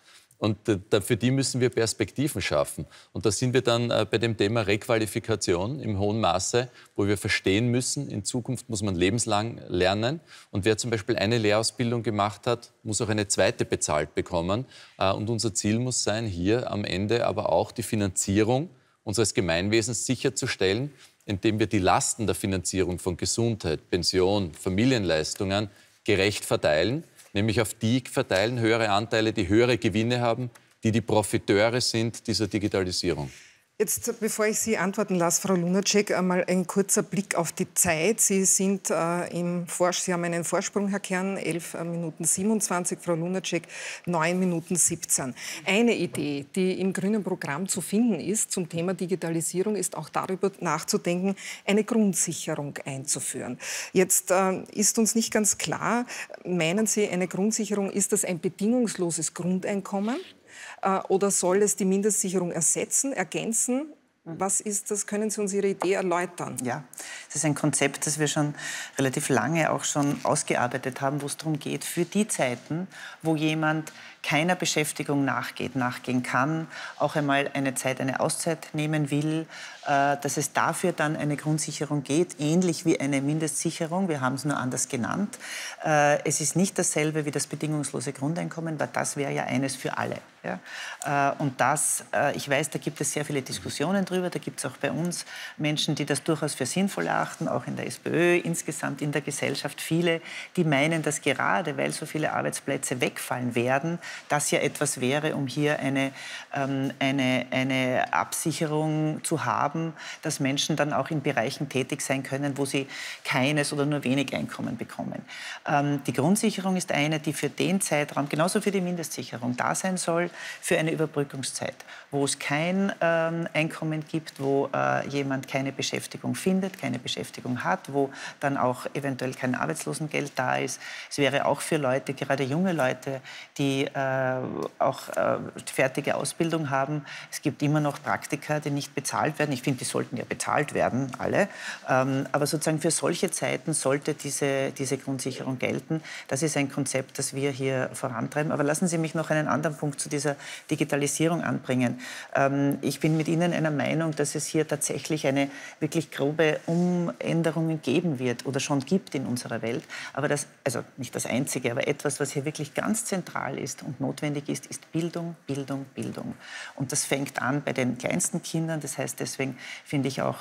Und äh, für die müssen wir Perspektiven schaffen. Und da sind wir dann äh, bei dem Thema Requalifikation im hohen Maße, wo wir verstehen müssen, in Zukunft muss man lebenslang lernen. Und wer zum Beispiel eine Lehrausbildung gemacht hat, muss auch eine zweite bezahlt bekommen. Äh, und unser Ziel muss sein, hier am Ende aber auch die Finanzierung unseres Gemeinwesens sicherzustellen, indem wir die Lasten der Finanzierung von Gesundheit, Pension, Familienleistungen gerecht verteilen nämlich auf die verteilen höhere Anteile, die höhere Gewinne haben, die die Profiteure sind dieser Digitalisierung. Jetzt, bevor ich Sie antworten lasse, Frau Lunacek, einmal ein kurzer Blick auf die Zeit. Sie sind äh, im Vorsch Sie haben einen Vorsprung, Herr Kern, 11 äh, Minuten 27, Frau Lunacek 9 Minuten 17. Eine Idee, die im grünen Programm zu finden ist zum Thema Digitalisierung, ist auch darüber nachzudenken, eine Grundsicherung einzuführen. Jetzt äh, ist uns nicht ganz klar, meinen Sie, eine Grundsicherung, ist das ein bedingungsloses Grundeinkommen? Äh, oder soll es die Mindestsicherung ersetzen, ergänzen? Was ist das? Können Sie uns Ihre Idee erläutern? Ja, das ist ein Konzept, das wir schon relativ lange auch schon ausgearbeitet haben, wo es darum geht, für die Zeiten, wo jemand keiner Beschäftigung nachgeht, nachgehen kann, auch einmal eine Zeit, eine Auszeit nehmen will, äh, dass es dafür dann eine Grundsicherung geht, ähnlich wie eine Mindestsicherung. Wir haben es nur anders genannt. Äh, es ist nicht dasselbe wie das bedingungslose Grundeinkommen, weil das wäre ja eines für alle. Ja? Äh, und das, ich weiß, da gibt es sehr viele Diskussionen drüber. Da gibt es auch bei uns Menschen, die das durchaus für sinnvoll erachten, auch in der SPÖ, insgesamt in der Gesellschaft viele, die meinen, dass gerade weil so viele Arbeitsplätze wegfallen werden, das ja etwas wäre, um hier eine, ähm, eine, eine Absicherung zu haben, dass Menschen dann auch in Bereichen tätig sein können, wo sie keines oder nur wenig Einkommen bekommen. Ähm, die Grundsicherung ist eine, die für den Zeitraum, genauso für die Mindestsicherung, da sein soll für eine Überbrückungszeit, wo es kein ähm, Einkommen gibt, wo äh, jemand keine Beschäftigung findet, keine Beschäftigung hat, wo dann auch eventuell kein Arbeitslosengeld da ist. Es wäre auch für Leute, gerade junge Leute, die äh, äh, auch äh, fertige Ausbildung haben. Es gibt immer noch Praktika, die nicht bezahlt werden. Ich finde, die sollten ja bezahlt werden, alle. Ähm, aber sozusagen für solche Zeiten sollte diese, diese Grundsicherung gelten. Das ist ein Konzept, das wir hier vorantreiben. Aber lassen Sie mich noch einen anderen Punkt zu dieser Digitalisierung anbringen. Ähm, ich bin mit Ihnen einer Meinung, dass es hier tatsächlich eine wirklich grobe Umänderung geben wird oder schon gibt in unserer Welt. Aber das, also nicht das Einzige, aber etwas, was hier wirklich ganz zentral ist und notwendig ist, ist Bildung, Bildung, Bildung. Und das fängt an bei den kleinsten Kindern. Das heißt, deswegen finde ich auch,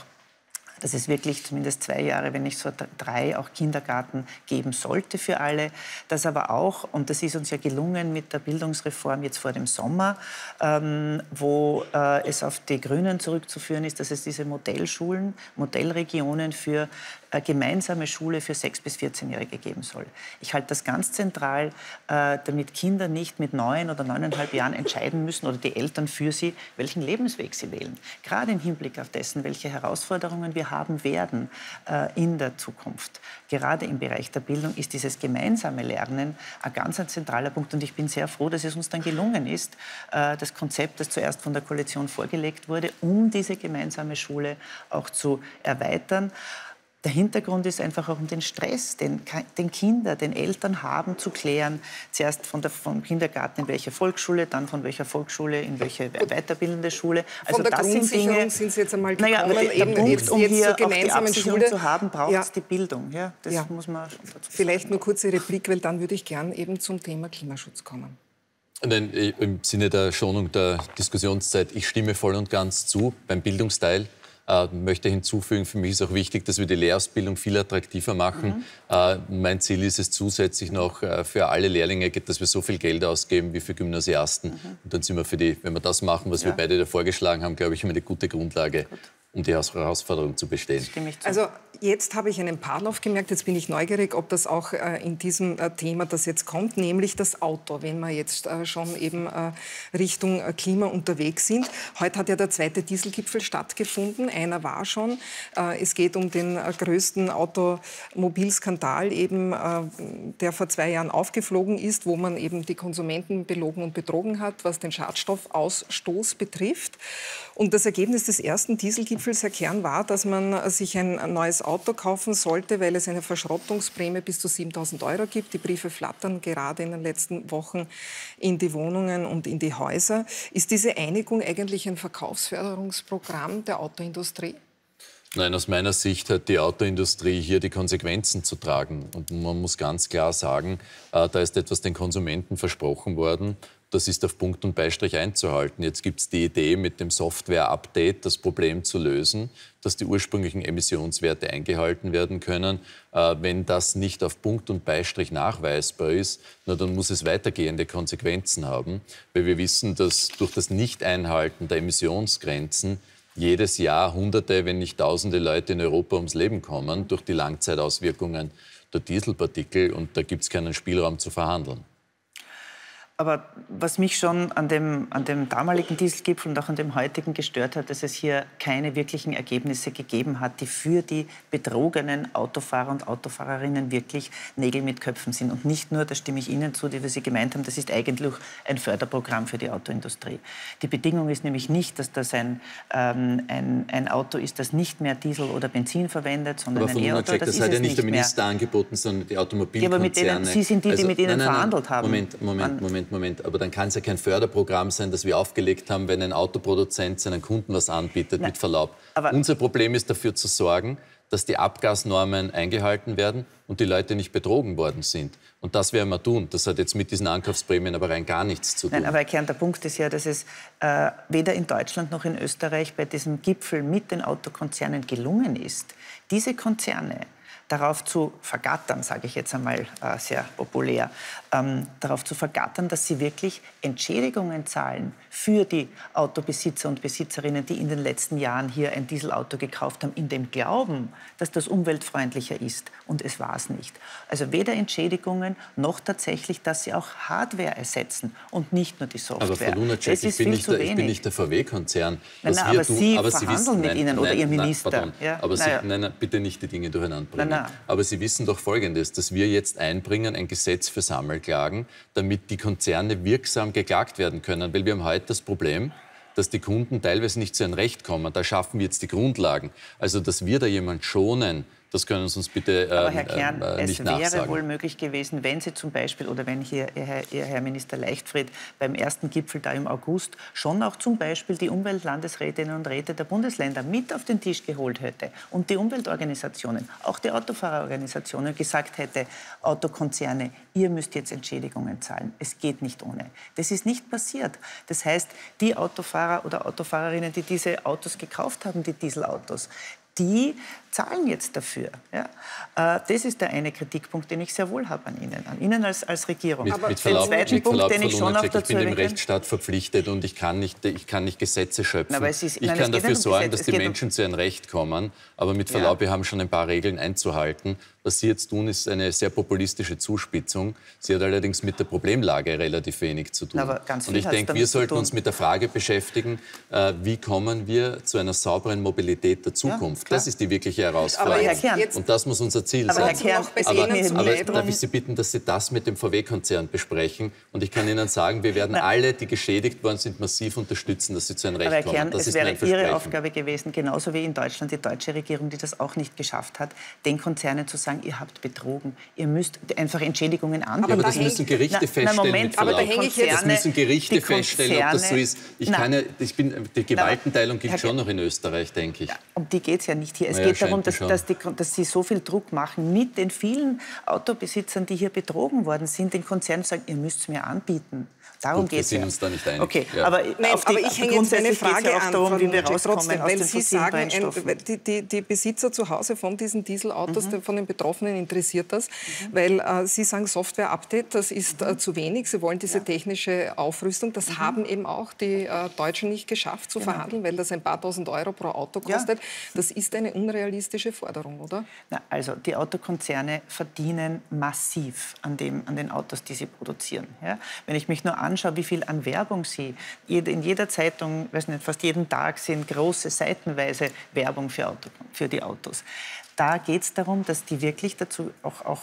dass es wirklich zumindest zwei Jahre, wenn nicht so drei, auch Kindergarten geben sollte für alle. Das aber auch, und das ist uns ja gelungen mit der Bildungsreform jetzt vor dem Sommer, ähm, wo äh, es auf die Grünen zurückzuführen ist, dass es diese Modellschulen, Modellregionen für äh, gemeinsame Schule für 6- bis 14-Jährige geben soll. Ich halte das ganz zentral, äh, damit Kinder nicht mit neun oder neuneinhalb Jahren entscheiden müssen oder die Eltern für sie, welchen Lebensweg sie wählen. Gerade im Hinblick auf dessen, welche Herausforderungen wir haben werden äh, in der Zukunft. Gerade im Bereich der Bildung ist dieses gemeinsame Lernen ein ganz ein zentraler Punkt und ich bin sehr froh, dass es uns dann gelungen ist, das Konzept, das zuerst von der Koalition vorgelegt wurde, um diese gemeinsame Schule auch zu erweitern. Der Hintergrund ist einfach auch um den Stress, den, den Kinder, den Eltern haben, zu klären. Zuerst von der, vom Kindergarten in welche Volksschule, dann von welcher Volksschule in welche weiterbildende Schule. Also von der das sind Dinge. sind Sie jetzt einmal Naja, aber der Punkt, um jetzt hier so gemeinsam die Schule. zu haben, braucht es ja. die Bildung. Ja, das ja. muss man Dazu Vielleicht nur kurze Replik, weil dann würde ich gern eben zum Thema Klimaschutz kommen. Nein, im Sinne der Schonung der Diskussionszeit, ich stimme voll und ganz zu beim Bildungsteil. Äh, möchte hinzufügen, für mich ist auch wichtig, dass wir die Lehrausbildung viel attraktiver machen. Mhm. Äh, mein Ziel ist es zusätzlich noch äh, für alle Lehrlinge, dass wir so viel Geld ausgeben wie für Gymnasiasten. Mhm. Und dann sind wir für die, wenn wir das machen, was ja. wir beide da vorgeschlagen haben, glaube ich, immer eine gute Grundlage. Gut um die Herausforderung zu bestehen. Zu. Also jetzt habe ich einen Paarlauf gemerkt, jetzt bin ich neugierig, ob das auch äh, in diesem äh, Thema, das jetzt kommt, nämlich das Auto, wenn wir jetzt äh, schon eben äh, Richtung äh, Klima unterwegs sind. Heute hat ja der zweite Dieselgipfel stattgefunden, einer war schon. Äh, es geht um den größten Automobilskandal eben, der vor zwei Jahren aufgeflogen ist, wo man eben die Konsumenten belogen und betrogen hat, was den Schadstoffausstoß betrifft. Und das Ergebnis des ersten Dieselgipfels Teufels erklären war, dass man sich ein neues Auto kaufen sollte, weil es eine Verschrottungsprämie bis zu 7000 Euro gibt. Die Briefe flattern gerade in den letzten Wochen in die Wohnungen und in die Häuser. Ist diese Einigung eigentlich ein Verkaufsförderungsprogramm der Autoindustrie? Nein, aus meiner Sicht hat die Autoindustrie hier die Konsequenzen zu tragen. Und man muss ganz klar sagen, äh, da ist etwas den Konsumenten versprochen worden das ist auf Punkt und Beistrich einzuhalten. Jetzt gibt es die Idee, mit dem Software-Update das Problem zu lösen, dass die ursprünglichen Emissionswerte eingehalten werden können. Äh, wenn das nicht auf Punkt und Beistrich nachweisbar ist, na, dann muss es weitergehende Konsequenzen haben, weil wir wissen, dass durch das Nicht-Einhalten der Emissionsgrenzen jedes Jahr Hunderte, wenn nicht Tausende Leute in Europa ums Leben kommen durch die Langzeitauswirkungen der Dieselpartikel und da gibt es keinen Spielraum zu verhandeln. Aber was mich schon an dem, an dem damaligen Dieselgipfel und auch an dem heutigen gestört hat, dass es hier keine wirklichen Ergebnisse gegeben hat, die für die betrogenen Autofahrer und Autofahrerinnen wirklich Nägel mit Köpfen sind. Und nicht nur, da stimme ich Ihnen zu, die wir Sie gemeint haben, das ist eigentlich ein Förderprogramm für die Autoindustrie. Die Bedingung ist nämlich nicht, dass das ein, ähm, ein, ein Auto ist, das nicht mehr Diesel oder Benzin verwendet, sondern ein E-Auto. Das, das hat ja nicht der Minister mehr. angeboten, sondern die Automobilkonzerne. Ja, aber mit denen, Sie sind die, die also, mit Ihnen nein, nein, verhandelt haben. Moment, Moment, Moment. Moment, aber dann kann es ja kein Förderprogramm sein, das wir aufgelegt haben, wenn ein Autoproduzent seinen Kunden was anbietet, Nein. mit Verlaub. Aber Unser Problem ist dafür zu sorgen, dass die Abgasnormen eingehalten werden und die Leute nicht betrogen worden sind. Und das werden wir tun. Das hat jetzt mit diesen Ankaufsprämien aber rein gar nichts zu tun. Nein, aber ein Kern der Punkt ist ja, dass es äh, weder in Deutschland noch in Österreich bei diesem Gipfel mit den Autokonzernen gelungen ist, diese Konzerne darauf zu vergattern, sage ich jetzt einmal äh, sehr populär, ähm, darauf zu vergattern, dass sie wirklich Entschädigungen zahlen für die Autobesitzer und Besitzerinnen, die in den letzten Jahren hier ein Dieselauto gekauft haben, in dem Glauben, dass das umweltfreundlicher ist. Und es war es nicht. Also weder Entschädigungen noch tatsächlich, dass sie auch Hardware ersetzen und nicht nur die Software. Aber also Frau Lunacek, ich, bin nicht, der, ich bin nicht der VW-Konzern. Nein, aber Sie aber verhandeln wissen, mit nein, Ihnen oder Ihr Minister. Pardon, ja? aber Sie, ja. nein, bitte nicht die Dinge durcheinander bringen. Aber Sie wissen doch Folgendes, dass wir jetzt einbringen ein Gesetz für Sammelklagen, damit die Konzerne wirksam geklagt werden können. Weil wir haben heute das Problem, dass die Kunden teilweise nicht zu ihrem Recht kommen. Da schaffen wir jetzt die Grundlagen. Also, dass wir da jemand schonen, das können Sie uns bitte äh, Aber Herr ähm, Kern, äh, nicht es wäre nachsagen. wohl möglich gewesen, wenn Sie zum Beispiel oder wenn hier Ihr, Ihr Herr Minister Leichtfried beim ersten Gipfel da im August schon auch zum Beispiel die Umweltlandesrätinnen und Räte der Bundesländer mit auf den Tisch geholt hätte und die Umweltorganisationen, auch die Autofahrerorganisationen gesagt hätte, Autokonzerne, ihr müsst jetzt Entschädigungen zahlen. Es geht nicht ohne. Das ist nicht passiert. Das heißt, die Autofahrer oder Autofahrerinnen, die diese Autos gekauft haben, die Dieselautos, die zahlen jetzt dafür. Ja? Äh, das ist der eine Kritikpunkt, den ich sehr wohl habe an Ihnen, an Ihnen als, als Regierung. Mit, Aber mit Verlaub, den zweiten mit Punkt, den ich schon noch dazu Ich bin dem Rechtsstaat verpflichtet und ich kann nicht, ich kann nicht Gesetze schöpfen. Na, ist, ich nein, kann dafür sorgen, dass die Menschen um... zu ihrem Recht kommen. Aber mit Verlaub, ja. wir haben schon ein paar Regeln einzuhalten. Was Sie jetzt tun, ist eine sehr populistische Zuspitzung. Sie hat allerdings mit der Problemlage relativ wenig zu tun. Aber ganz und ich denke, wir sollten uns mit der Frage beschäftigen, äh, wie kommen wir zu einer sauberen Mobilität der Zukunft. Ja, das ist die wirkliche Gleiche herausfallen. Und das muss unser Ziel aber sein. Herr Kern, aber, aber darf ich Sie bitten, dass Sie das mit dem VW-Konzern besprechen? Und ich kann Ihnen sagen, wir werden Nein. alle, die geschädigt worden sind, massiv unterstützen, dass sie zu einem Recht aber Herr kommen. Kern, das es wäre Ihre Aufgabe gewesen, genauso wie in Deutschland die deutsche Regierung, die das auch nicht geschafft hat, den Konzernen zu sagen, ihr habt betrogen, ihr müsst einfach Entschädigungen anbieten. Ja, aber das müssen Gerichte na, feststellen. Na Moment, aber da hänge ich jetzt. Das müssen ne? Gerichte feststellen, ob das so ist. Ich, kann ja, ich bin, die Gewaltenteilung gibt es schon noch in Österreich, denke ich. Ja, um die geht es ja nicht hier. Es ja, geht darum, darum, dass, dass, die, dass, sie so viel Druck machen mit den vielen Autobesitzern, die hier betrogen worden sind, den Konzernen sagen, ihr müsst es mir anbieten. Darum geht es. Wir sind ja. uns da nicht einig. Okay, ja. aber, Nein, äh, auf aber ich hänge jetzt eine Frage ja an, darum, wie wir rauskommen weil Sie sagen, ein, die, die, die, Besitzer zu Hause von diesen Dieselautos, mhm. von den Betroffenen interessiert das, mhm. weil äh, Sie sagen, Software-Update, das ist mhm. äh, zu wenig. Sie wollen diese technische Aufrüstung. Das mhm. haben eben auch die äh, Deutschen nicht geschafft zu genau. verhandeln, weil das ein paar tausend Euro pro Auto kostet. Das ist eine unrealistische Forderung, oder? Na, also die Autokonzerne verdienen massiv an, dem, an den Autos, die sie produzieren. Wenn ich mich nur an anschaue, wie viel an Werbung sie in jeder Zeitung, weiß nicht, fast jeden Tag sind große seitenweise Werbung für, Auto, für die Autos. Da geht es darum, dass die wirklich dazu auch, auch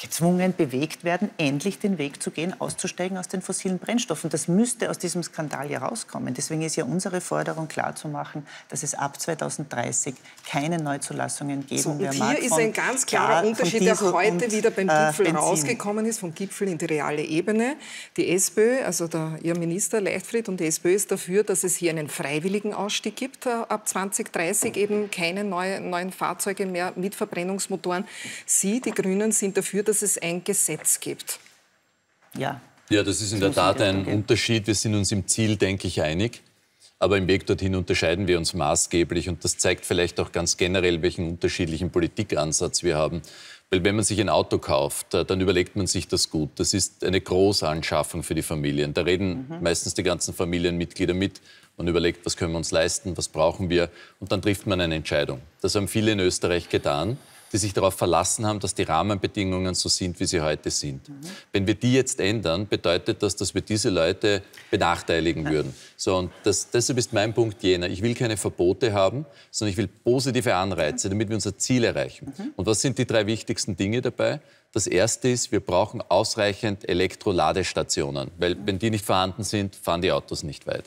gezwungen bewegt werden, endlich den Weg zu gehen, auszusteigen aus den fossilen Brennstoffen. Das müsste aus diesem Skandal ja rauskommen. Deswegen ist ja unsere Forderung klarzumachen, dass es ab 2030 keine Neuzulassungen geben so, und Hier ist ein ganz klarer Klar, Unterschied, der heute wieder beim äh, Gipfel äh, rausgekommen ist, vom Gipfel in die reale Ebene. Die SPÖ, also der, Ihr Minister Leichtfried und die SPÖ ist dafür, dass es hier einen freiwilligen Ausstieg gibt, äh, ab 2030 eben keine neue, neuen Fahrzeuge mehr mit Verbrennungsmotoren. Sie, die Grünen, sind dafür, dass es ein Gesetz gibt. Ja. Ja, das ist in das der Tat ein gehen. Unterschied. Wir sind uns im Ziel, denke ich, einig. Aber im Weg dorthin unterscheiden wir uns maßgeblich. Und das zeigt vielleicht auch ganz generell, welchen unterschiedlichen Politikansatz wir haben. Weil wenn man sich ein Auto kauft, äh, dann überlegt man sich das gut. Das ist eine Großanschaffung für die Familien. Da reden mhm. meistens die ganzen Familienmitglieder mit. Man überlegt, was können wir uns leisten, was brauchen wir. Und dann trifft man eine Entscheidung. Das haben viele in Österreich getan die sich darauf verlassen haben, dass die Rahmenbedingungen so sind, wie sie heute sind. Mhm. Wenn wir die jetzt ändern, bedeutet das, dass wir diese Leute benachteiligen ja. würden. So, und das, deshalb ist mein Punkt jener. Ich will keine Verbote haben, sondern ich will positive Anreize, mhm. damit wir unser Ziel erreichen. Mhm. Und was sind die drei wichtigsten Dinge dabei? Das erste ist, wir brauchen ausreichend Elektroladestationen, weil mhm. wenn die nicht vorhanden sind, fahren die Autos nicht weit.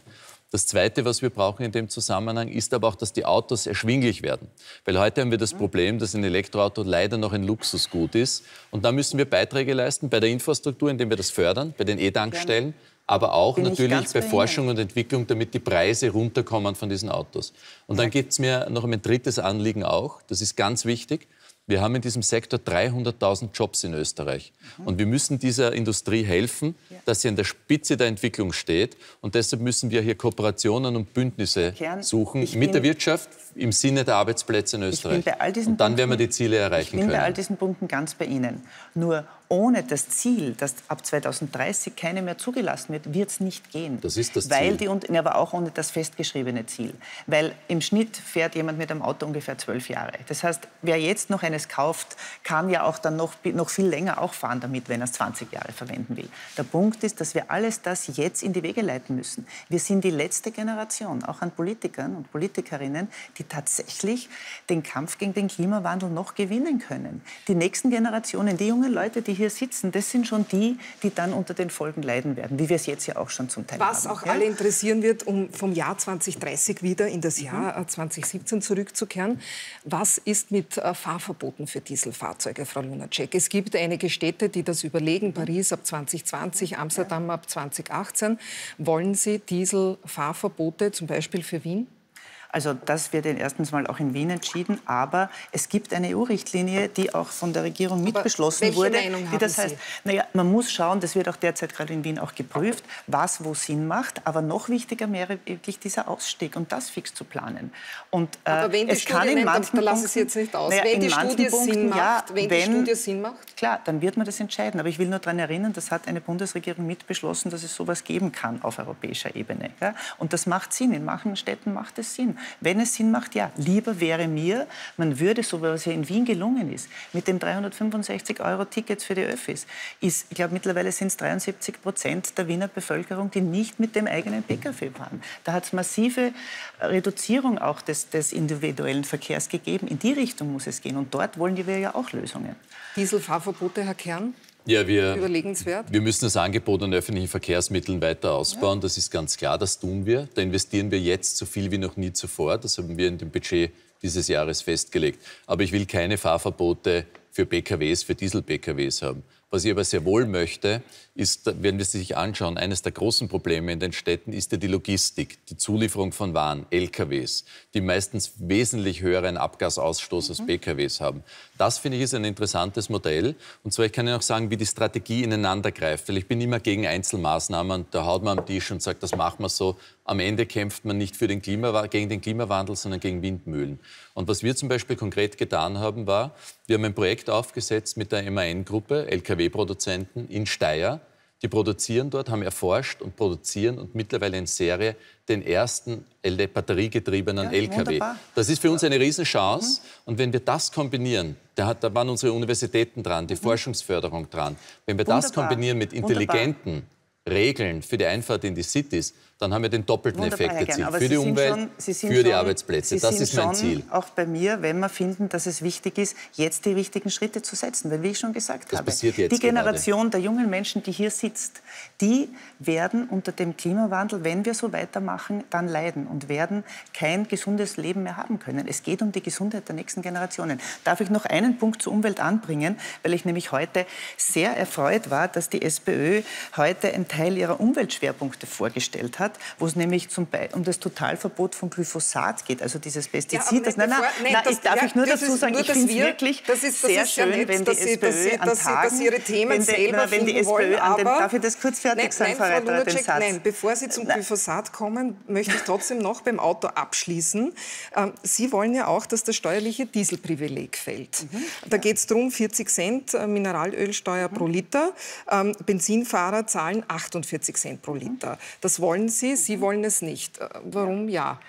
Das Zweite, was wir brauchen in dem Zusammenhang, ist aber auch, dass die Autos erschwinglich werden. Weil heute haben wir das Problem, dass ein Elektroauto leider noch ein Luxusgut ist. Und da müssen wir Beiträge leisten bei der Infrastruktur, indem wir das fördern, bei den E-Tankstellen, aber auch Bin natürlich bei Forschung und Entwicklung, damit die Preise runterkommen von diesen Autos. Und dann gibt es mir noch ein drittes Anliegen auch, das ist ganz wichtig. Wir haben in diesem Sektor 300.000 Jobs in Österreich. Mhm. Und wir müssen dieser Industrie helfen, ja. dass sie an der Spitze der Entwicklung steht. Und deshalb müssen wir hier Kooperationen und Bündnisse Kern, suchen mit der Wirtschaft im Sinne der Arbeitsplätze in Österreich. und dann Punkten, werden wir die Ziele erreichen können. Ich bin bei all diesen Punkten ganz bei Ihnen. Nur ohne das Ziel, dass ab 2030 keine mehr zugelassen wird, wird es nicht gehen. Das ist das Ziel. die, aber auch ohne das festgeschriebene Ziel. Weil im Schnitt fährt jemand mit einem Auto ungefähr zwölf Jahre. Das heißt, wer jetzt noch eines kauft, kann ja auch dann noch, noch viel länger auch fahren damit, wenn er es 20 Jahre verwenden will. Der Punkt ist, dass wir alles das jetzt in die Wege leiten müssen. Wir sind die letzte Generation, auch an Politikern und Politikerinnen, die tatsächlich den Kampf gegen den Klimawandel noch gewinnen können. Die nächsten Generationen, die jungen Leute, die hier sitzen, das sind schon die, die dann unter den Folgen leiden werden, wie wir es jetzt ja auch schon zum Teil Was haben. Was auch ja? alle interessieren wird, um vom Jahr 2030 wieder in das Jahr mhm. Äh, 2017 zurückzukehren. Was ist mit äh, Fahrverboten für Dieselfahrzeuge, Frau Lunacek? Es gibt einige Städte, die das überlegen. Paris ab 2020, Amsterdam ab 2018. Wollen Sie Dieselfahrverbote zum Beispiel für Wien? Also das wird erstens mal auch in Wien entschieden, aber es gibt eine EU-Richtlinie, die auch von der Regierung mitbeschlossen wurde. Meinung die das heißt, naja, man muss schauen, das wird auch derzeit gerade in Wien auch geprüft, was wo Sinn macht, aber noch wichtiger wäre wirklich dieser Ausstieg und das fix zu planen. Und äh, aber wenn die es kann in manchen nennt, Punkten, Sie jetzt nicht aus. Naja, wenn, die Studie, Punkten, Sinn macht, wenn, wenn die Studie Sinn macht, klar, dann wird man das entscheiden. Aber ich will nur daran erinnern, das hat eine Bundesregierung mitbeschlossen, dass es sowas geben kann auf europäischer Ebene. Ja? Und das macht Sinn. In manchen Städten macht es Sinn wenn es Sinn macht, ja. Lieber wäre mir, man würde, so wie es ja in Wien gelungen ist, mit dem 365-Euro-Ticket für die Öffis, ist, ich glaube, mittlerweile sind es 73 Prozent der Wiener Bevölkerung, die nicht mit dem eigenen Pkw fahren. Da hat es massive Reduzierung auch des, des individuellen Verkehrs gegeben. In die Richtung muss es gehen. Und dort wollen wir ja auch Lösungen. Dieselfahrverbote, Herr Kern? ja, wir, überlegenswert? Wir müssen das Angebot an öffentlichen Verkehrsmitteln weiter ausbauen. Ja. Das ist ganz klar, das tun wir. Da investieren wir jetzt so viel wie noch nie zuvor. Das haben wir in dem Budget dieses Jahres festgelegt. Aber ich will keine Fahrverbote für PKWs, für Diesel-PKWs haben. Was ich aber sehr wohl möchte, ist, wenn wir sie sich anschauen, eines der großen Probleme in den Städten ist ja die Logistik, die Zulieferung von Waren, LKWs, die meistens wesentlich höheren Abgasausstoß mhm. als PKWs haben. Das finde ich ist ein interessantes Modell. Und zwar, ich kann Ihnen auch sagen, wie die Strategie ineinander greift, weil ich bin immer gegen Einzelmaßnahmen. Da haut man am Tisch und sagt, das machen wir so. Am Ende kämpft man nicht für den gegen den Klimawandel, sondern gegen Windmühlen. Und was wir zum Beispiel konkret getan haben, war, wir haben ein Projekt aufgesetzt mit der MAN-Gruppe, Lkw-Produzenten in Steyr, die produzieren dort, haben erforscht und produzieren und mittlerweile in Serie den ersten batteriegetriebenen ja, LKW. Wunderbar. Das ist für uns eine Riesenchance. Mhm. Und wenn wir das kombinieren, da, hat, da waren unsere Universitäten dran, die mhm. Forschungsförderung dran, wenn wir wunderbar. das kombinieren mit intelligenten wunderbar. Regeln für die Einfahrt in die Cities, dann haben wir den doppelten Wunderbar, Effekt erzielt. Für Sie die Umwelt, schon, für die Arbeitsplätze. Sie das ist mein Ziel. Auch bei mir, wenn wir finden, dass es wichtig ist, jetzt die richtigen Schritte zu setzen. Denn wie ich schon gesagt das habe, die Generation gerade. der jungen Menschen, die hier sitzt, die werden unter dem Klimawandel, wenn wir so weitermachen, dann leiden und werden kein gesundes Leben mehr haben können. Es geht um die Gesundheit der nächsten Generationen. Darf ich noch einen Punkt zur Umwelt anbringen, weil ich nämlich heute sehr erfreut war, dass die SPÖ heute einen Teil ihrer Umweltschwerpunkte vorgestellt hat hat, wo es nämlich zum Be um das Totalverbot von Glyphosat geht, also dieses Pestizid. Ja, das, nein, nein, nein, nein das, ich darf ja, ich nur dazu sagen, nur, ich finde es wirklich das ist, das sehr ist schön, wenn die Sie, SPÖ dass Sie, Tagen, dass Ihre Themen wenn, selber wenn die SPÖ wollen, an den, darf ich das kurz fertig nein, sagen, nein, Frau Lunacek, den Satz. Nein, bevor Sie zum Glyphosat kommen, möchte ich trotzdem noch beim Auto abschließen. Ähm, Sie wollen ja auch, dass das steuerliche Dieselprivileg fällt. Mhm. da geht es darum, 40 Cent äh, Mineralölsteuer pro mhm. Liter. Ähm, Benzinfahrer zahlen 48 Cent pro Liter. Mhm. Das wollen Sie Sie, Sie wollen es nicht. Äh, warum ja?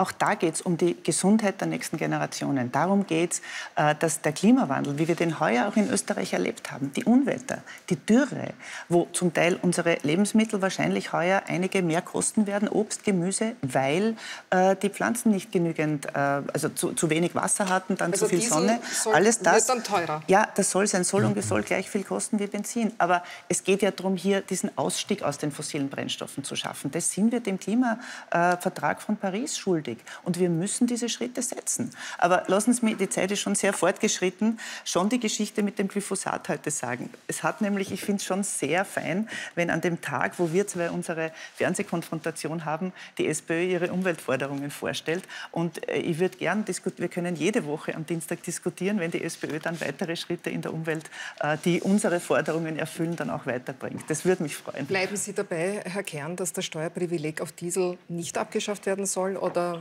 Auch da geht es um die Gesundheit der nächsten Generationen. Darum geht es, äh, dass der Klimawandel, wie wir den heuer auch in Österreich erlebt haben, die Unwetter, die Dürre, wo zum Teil unsere Lebensmittel wahrscheinlich heuer einige mehr kosten werden, Obst, Gemüse, weil äh, die Pflanzen nicht genügend, äh, also zu, zu, wenig Wasser hatten, dann also zu viel Sonne. Alles das wird dann teurer. Ja, das soll sein. Soll ja. und soll gleich viel kosten wie Benzin. Aber es geht ja darum, hier diesen Ausstieg aus den fossilen Brennstoffen zu schaffen. Das sind wir dem Klimavertrag von Paris schuldig nötig. Und wir müssen diese Schritte setzen. Aber lassen Sie mich, die Zeit ist schon sehr fortgeschritten, schon die Geschichte mit dem Glyphosat heute sagen. Es hat nämlich, ich finde es schon sehr fein, wenn an dem Tag, wo wir zwei unsere Fernsehkonfrontation haben, die SPÖ ihre Umweltforderungen vorstellt. Und äh, ich würde gern diskutieren, wir können jede Woche am Dienstag diskutieren, wenn die SPÖ dann weitere Schritte in der Umwelt, äh, die unsere Forderungen erfüllen, dann auch weiterbringt. Das würde mich freuen. Bleiben Sie dabei, Herr Kern, dass das Steuerprivileg auf Diesel nicht abgeschafft werden soll oder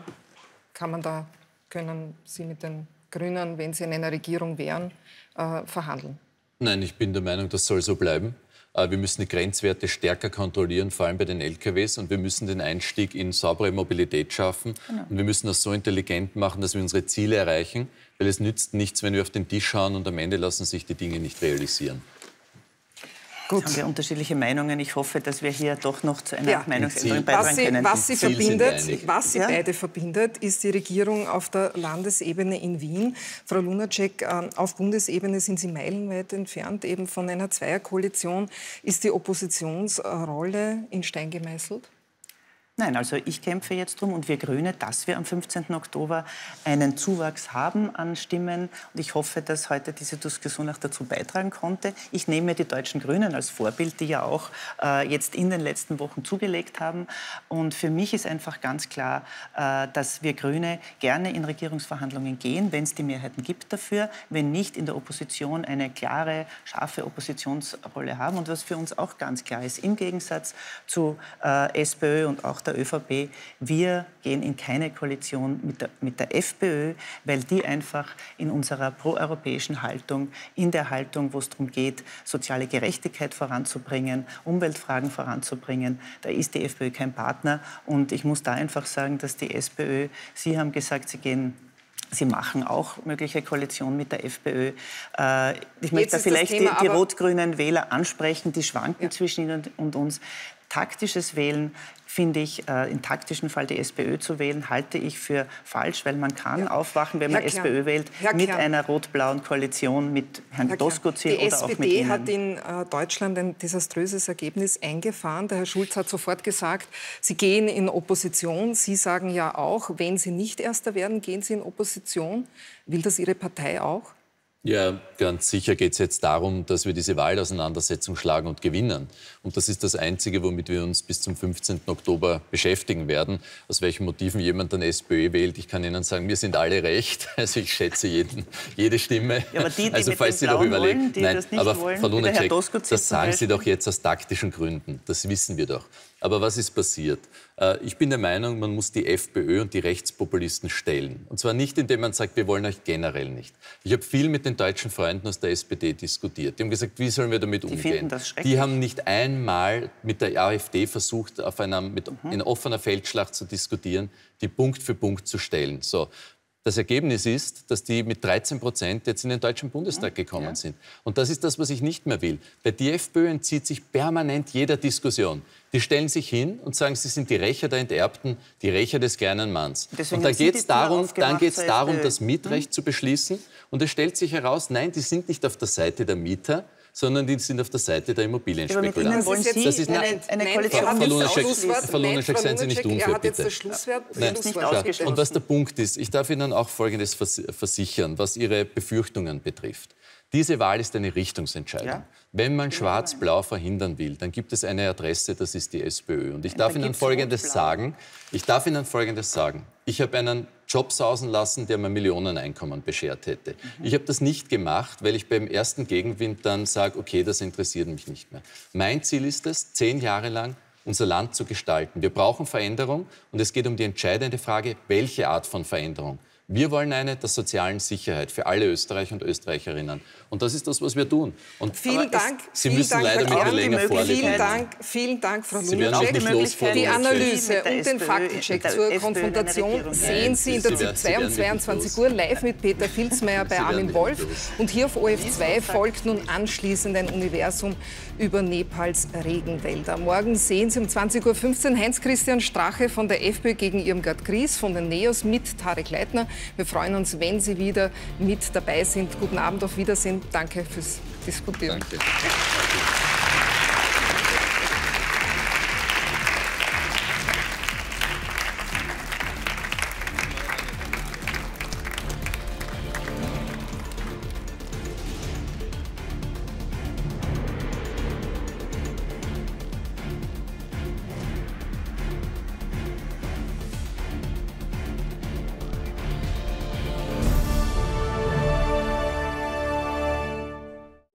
kann man da, können Sie mit den Grünen, wenn Sie in einer Regierung wären, äh, verhandeln? Nein, ich bin der Meinung, das soll so bleiben. Äh, wir müssen die Grenzwerte stärker kontrollieren, vor allem bei den LKWs. Und wir müssen den Einstieg in saubere Mobilität schaffen. Genau. Und wir müssen das so intelligent machen, dass wir unsere Ziele erreichen. Weil es nützt nichts, wenn wir auf den Tisch schauen und am Ende lassen sich die Dinge nicht realisieren. Gut. haben wir unterschiedliche Meinungen. Ich hoffe, dass wir hier doch noch zu einer ja. Meinungsänderung beitragen Was sie, was sie verbindet, was sie ja. beide verbindet, ist die Regierung auf der Landesebene in Wien. Frau Lunacek, ähm, auf Bundesebene sind Sie meilenweit entfernt. Eben von einer Zweierkoalition ist die Oppositionsrolle in Stein gemeißelt? Nein, also ich kämpfe jetzt drum und wir Grüne, dass wir am 15. Oktober einen Zuwachs haben an Stimmen. Und ich hoffe, dass heute diese Diskussion auch dazu beitragen konnte. Ich nehme die deutschen Grünen als Vorbild, die ja auch äh, jetzt in den letzten Wochen zugelegt haben. Und für mich ist einfach ganz klar, äh, dass wir Grüne gerne in Regierungsverhandlungen gehen, wenn es die Mehrheiten gibt dafür, wenn nicht in der Opposition eine klare, scharfe Oppositionsrolle haben. Und was für uns auch ganz klar ist, im Gegensatz zu äh, SPÖ und auch der der ÖVP, wir gehen in keine Koalition mit der, mit der FPÖ, weil die einfach in unserer proeuropäischen Haltung, in der Haltung, wo es darum geht, soziale Gerechtigkeit voranzubringen, Umweltfragen voranzubringen, da ist die FPÖ kein Partner. Und ich muss da einfach sagen, dass die SPÖ, Sie haben gesagt, Sie gehen Sie machen auch mögliche Koalition mit der FPÖ. Äh, ich möchte da vielleicht Thema, die, die rot-grünen Wähler ansprechen, die schwanken ja. zwischen Ihnen und uns taktisches Wählen finde ich, äh, im taktischen Fall die SPÖ zu wählen, halte ich für falsch, weil man kann ja. aufwachen, wenn man SPÖ wählt, Herr mit Kern. einer rot-blauen Koalition mit Herrn Doskozil oder SPD auch mit Ihnen. Die SPD hat in äh, Deutschland ein desaströses Ergebnis eingefahren. Der Herr Schulz hat sofort gesagt, Sie gehen in Opposition. Sie sagen ja auch, wenn Sie nicht Erster werden, gehen Sie in Opposition. Will das Ihre Partei auch? Ja, ganz sicher geht es jetzt darum, dass wir diese Wahlauseinandersetzung schlagen und gewinnen. Und das ist das Einzige, womit wir uns bis zum 15. Oktober beschäftigen werden. Aus welchen Motiven jemand dann SPÖ wählt, ich kann Ihnen sagen, wir sind alle recht. [LAUGHS] Also ich schätze jeden, jede Stimme. Ja, aber die, die also falls Sie doch die nein, aber wollen, Frau Lunacek, das sagen Sie doch jetzt aus taktischen Gründen. Das wissen wir doch. Aber was ist passiert? Äh, ich bin der Meinung, man muss die FPÖ und die Rechtspopulisten stellen. Und zwar nicht, indem man sagt, wir wollen euch generell nicht. Ich habe viel mit den deutschen Freunden aus der SPD diskutiert. Die haben gesagt, wie sollen wir damit die umgehen? Finden das schrecklich. Die haben nicht einmal mit der AfD versucht, auf einer, mit, mhm. in offener Feldschlacht zu diskutieren, die Punkt für Punkt zu stellen. So. Das Ergebnis ist, dass die mit 13 Prozent jetzt in den Deutschen Bundestag mhm. gekommen ja. sind. Und das ist das, was ich nicht mehr will. Weil die FPÖ entzieht sich permanent jeder Diskussion. Die stellen sich hin und sagen, sie sind die Rächer der Enterbten, die Rächer des kleinen Manns. Deswegen und dann geht es darum, dann geht's darum, das hm? Mietrecht hm? zu beschließen. Und es stellt sich heraus, nein, die sind nicht auf der Seite der Mieter, sondern die sind auf der Seite der Immobilienspekulanten. wollen Sie das ist eine, eine, eine Koalition. Frau Lunacek, seien Sie nicht unfair, bitte. Nein. Und was der Punkt ist, ich darf Ihnen auch Folgendes versichern, was Ihre Befürchtungen betrifft. Diese Wahl ist eine Richtungsentscheidung. Ja? Wenn man genau. Schwarz-Blau verhindern will, dann gibt es eine Adresse, das ist die SPÖ. Und ich darf Ihnen Folgendes sagen. Ich darf Ihnen Folgendes sagen. Ich habe einen Job sausen lassen, der mir Millioneneinkommen beschert hätte. Mhm. Ich habe das nicht gemacht, weil ich beim ersten Gegenwind dann sage, okay, das interessiert mich nicht mehr. Mein Ziel ist es, zehn Jahre lang unser Land zu gestalten. Wir brauchen Veränderung und es geht um die entscheidende Frage, welche Art von Veränderung. Wir wollen eine der sozialen Sicherheit für alle Österreicher und Österreicherinnen. Und das ist das, was wir tun. Und vielen Dank. Es, Sie vielen müssen Dank, leider mit der länger Vielen Dank, vielen Dank Frau Lunacek. Die Analyse und den Faktencheck zur Konfrontation sehen Sie in der ZIP 2 um 22 Uhr live mit Peter Filzmeier bei Armin Wolf. Und hier auf OF2 folgt nun anschließend ein Universum über Nepals Regenwälder. Morgen sehen Sie um 20.15 Uhr Heinz-Christian Strache von der FPÖ gegen Irmgard Gries von den NEOS mit Tarek Leitner. Wir freuen uns, wenn Sie wieder mit dabei sind. Guten Abend, auf Wiedersehen. Danke fürs Diskutieren. Danke.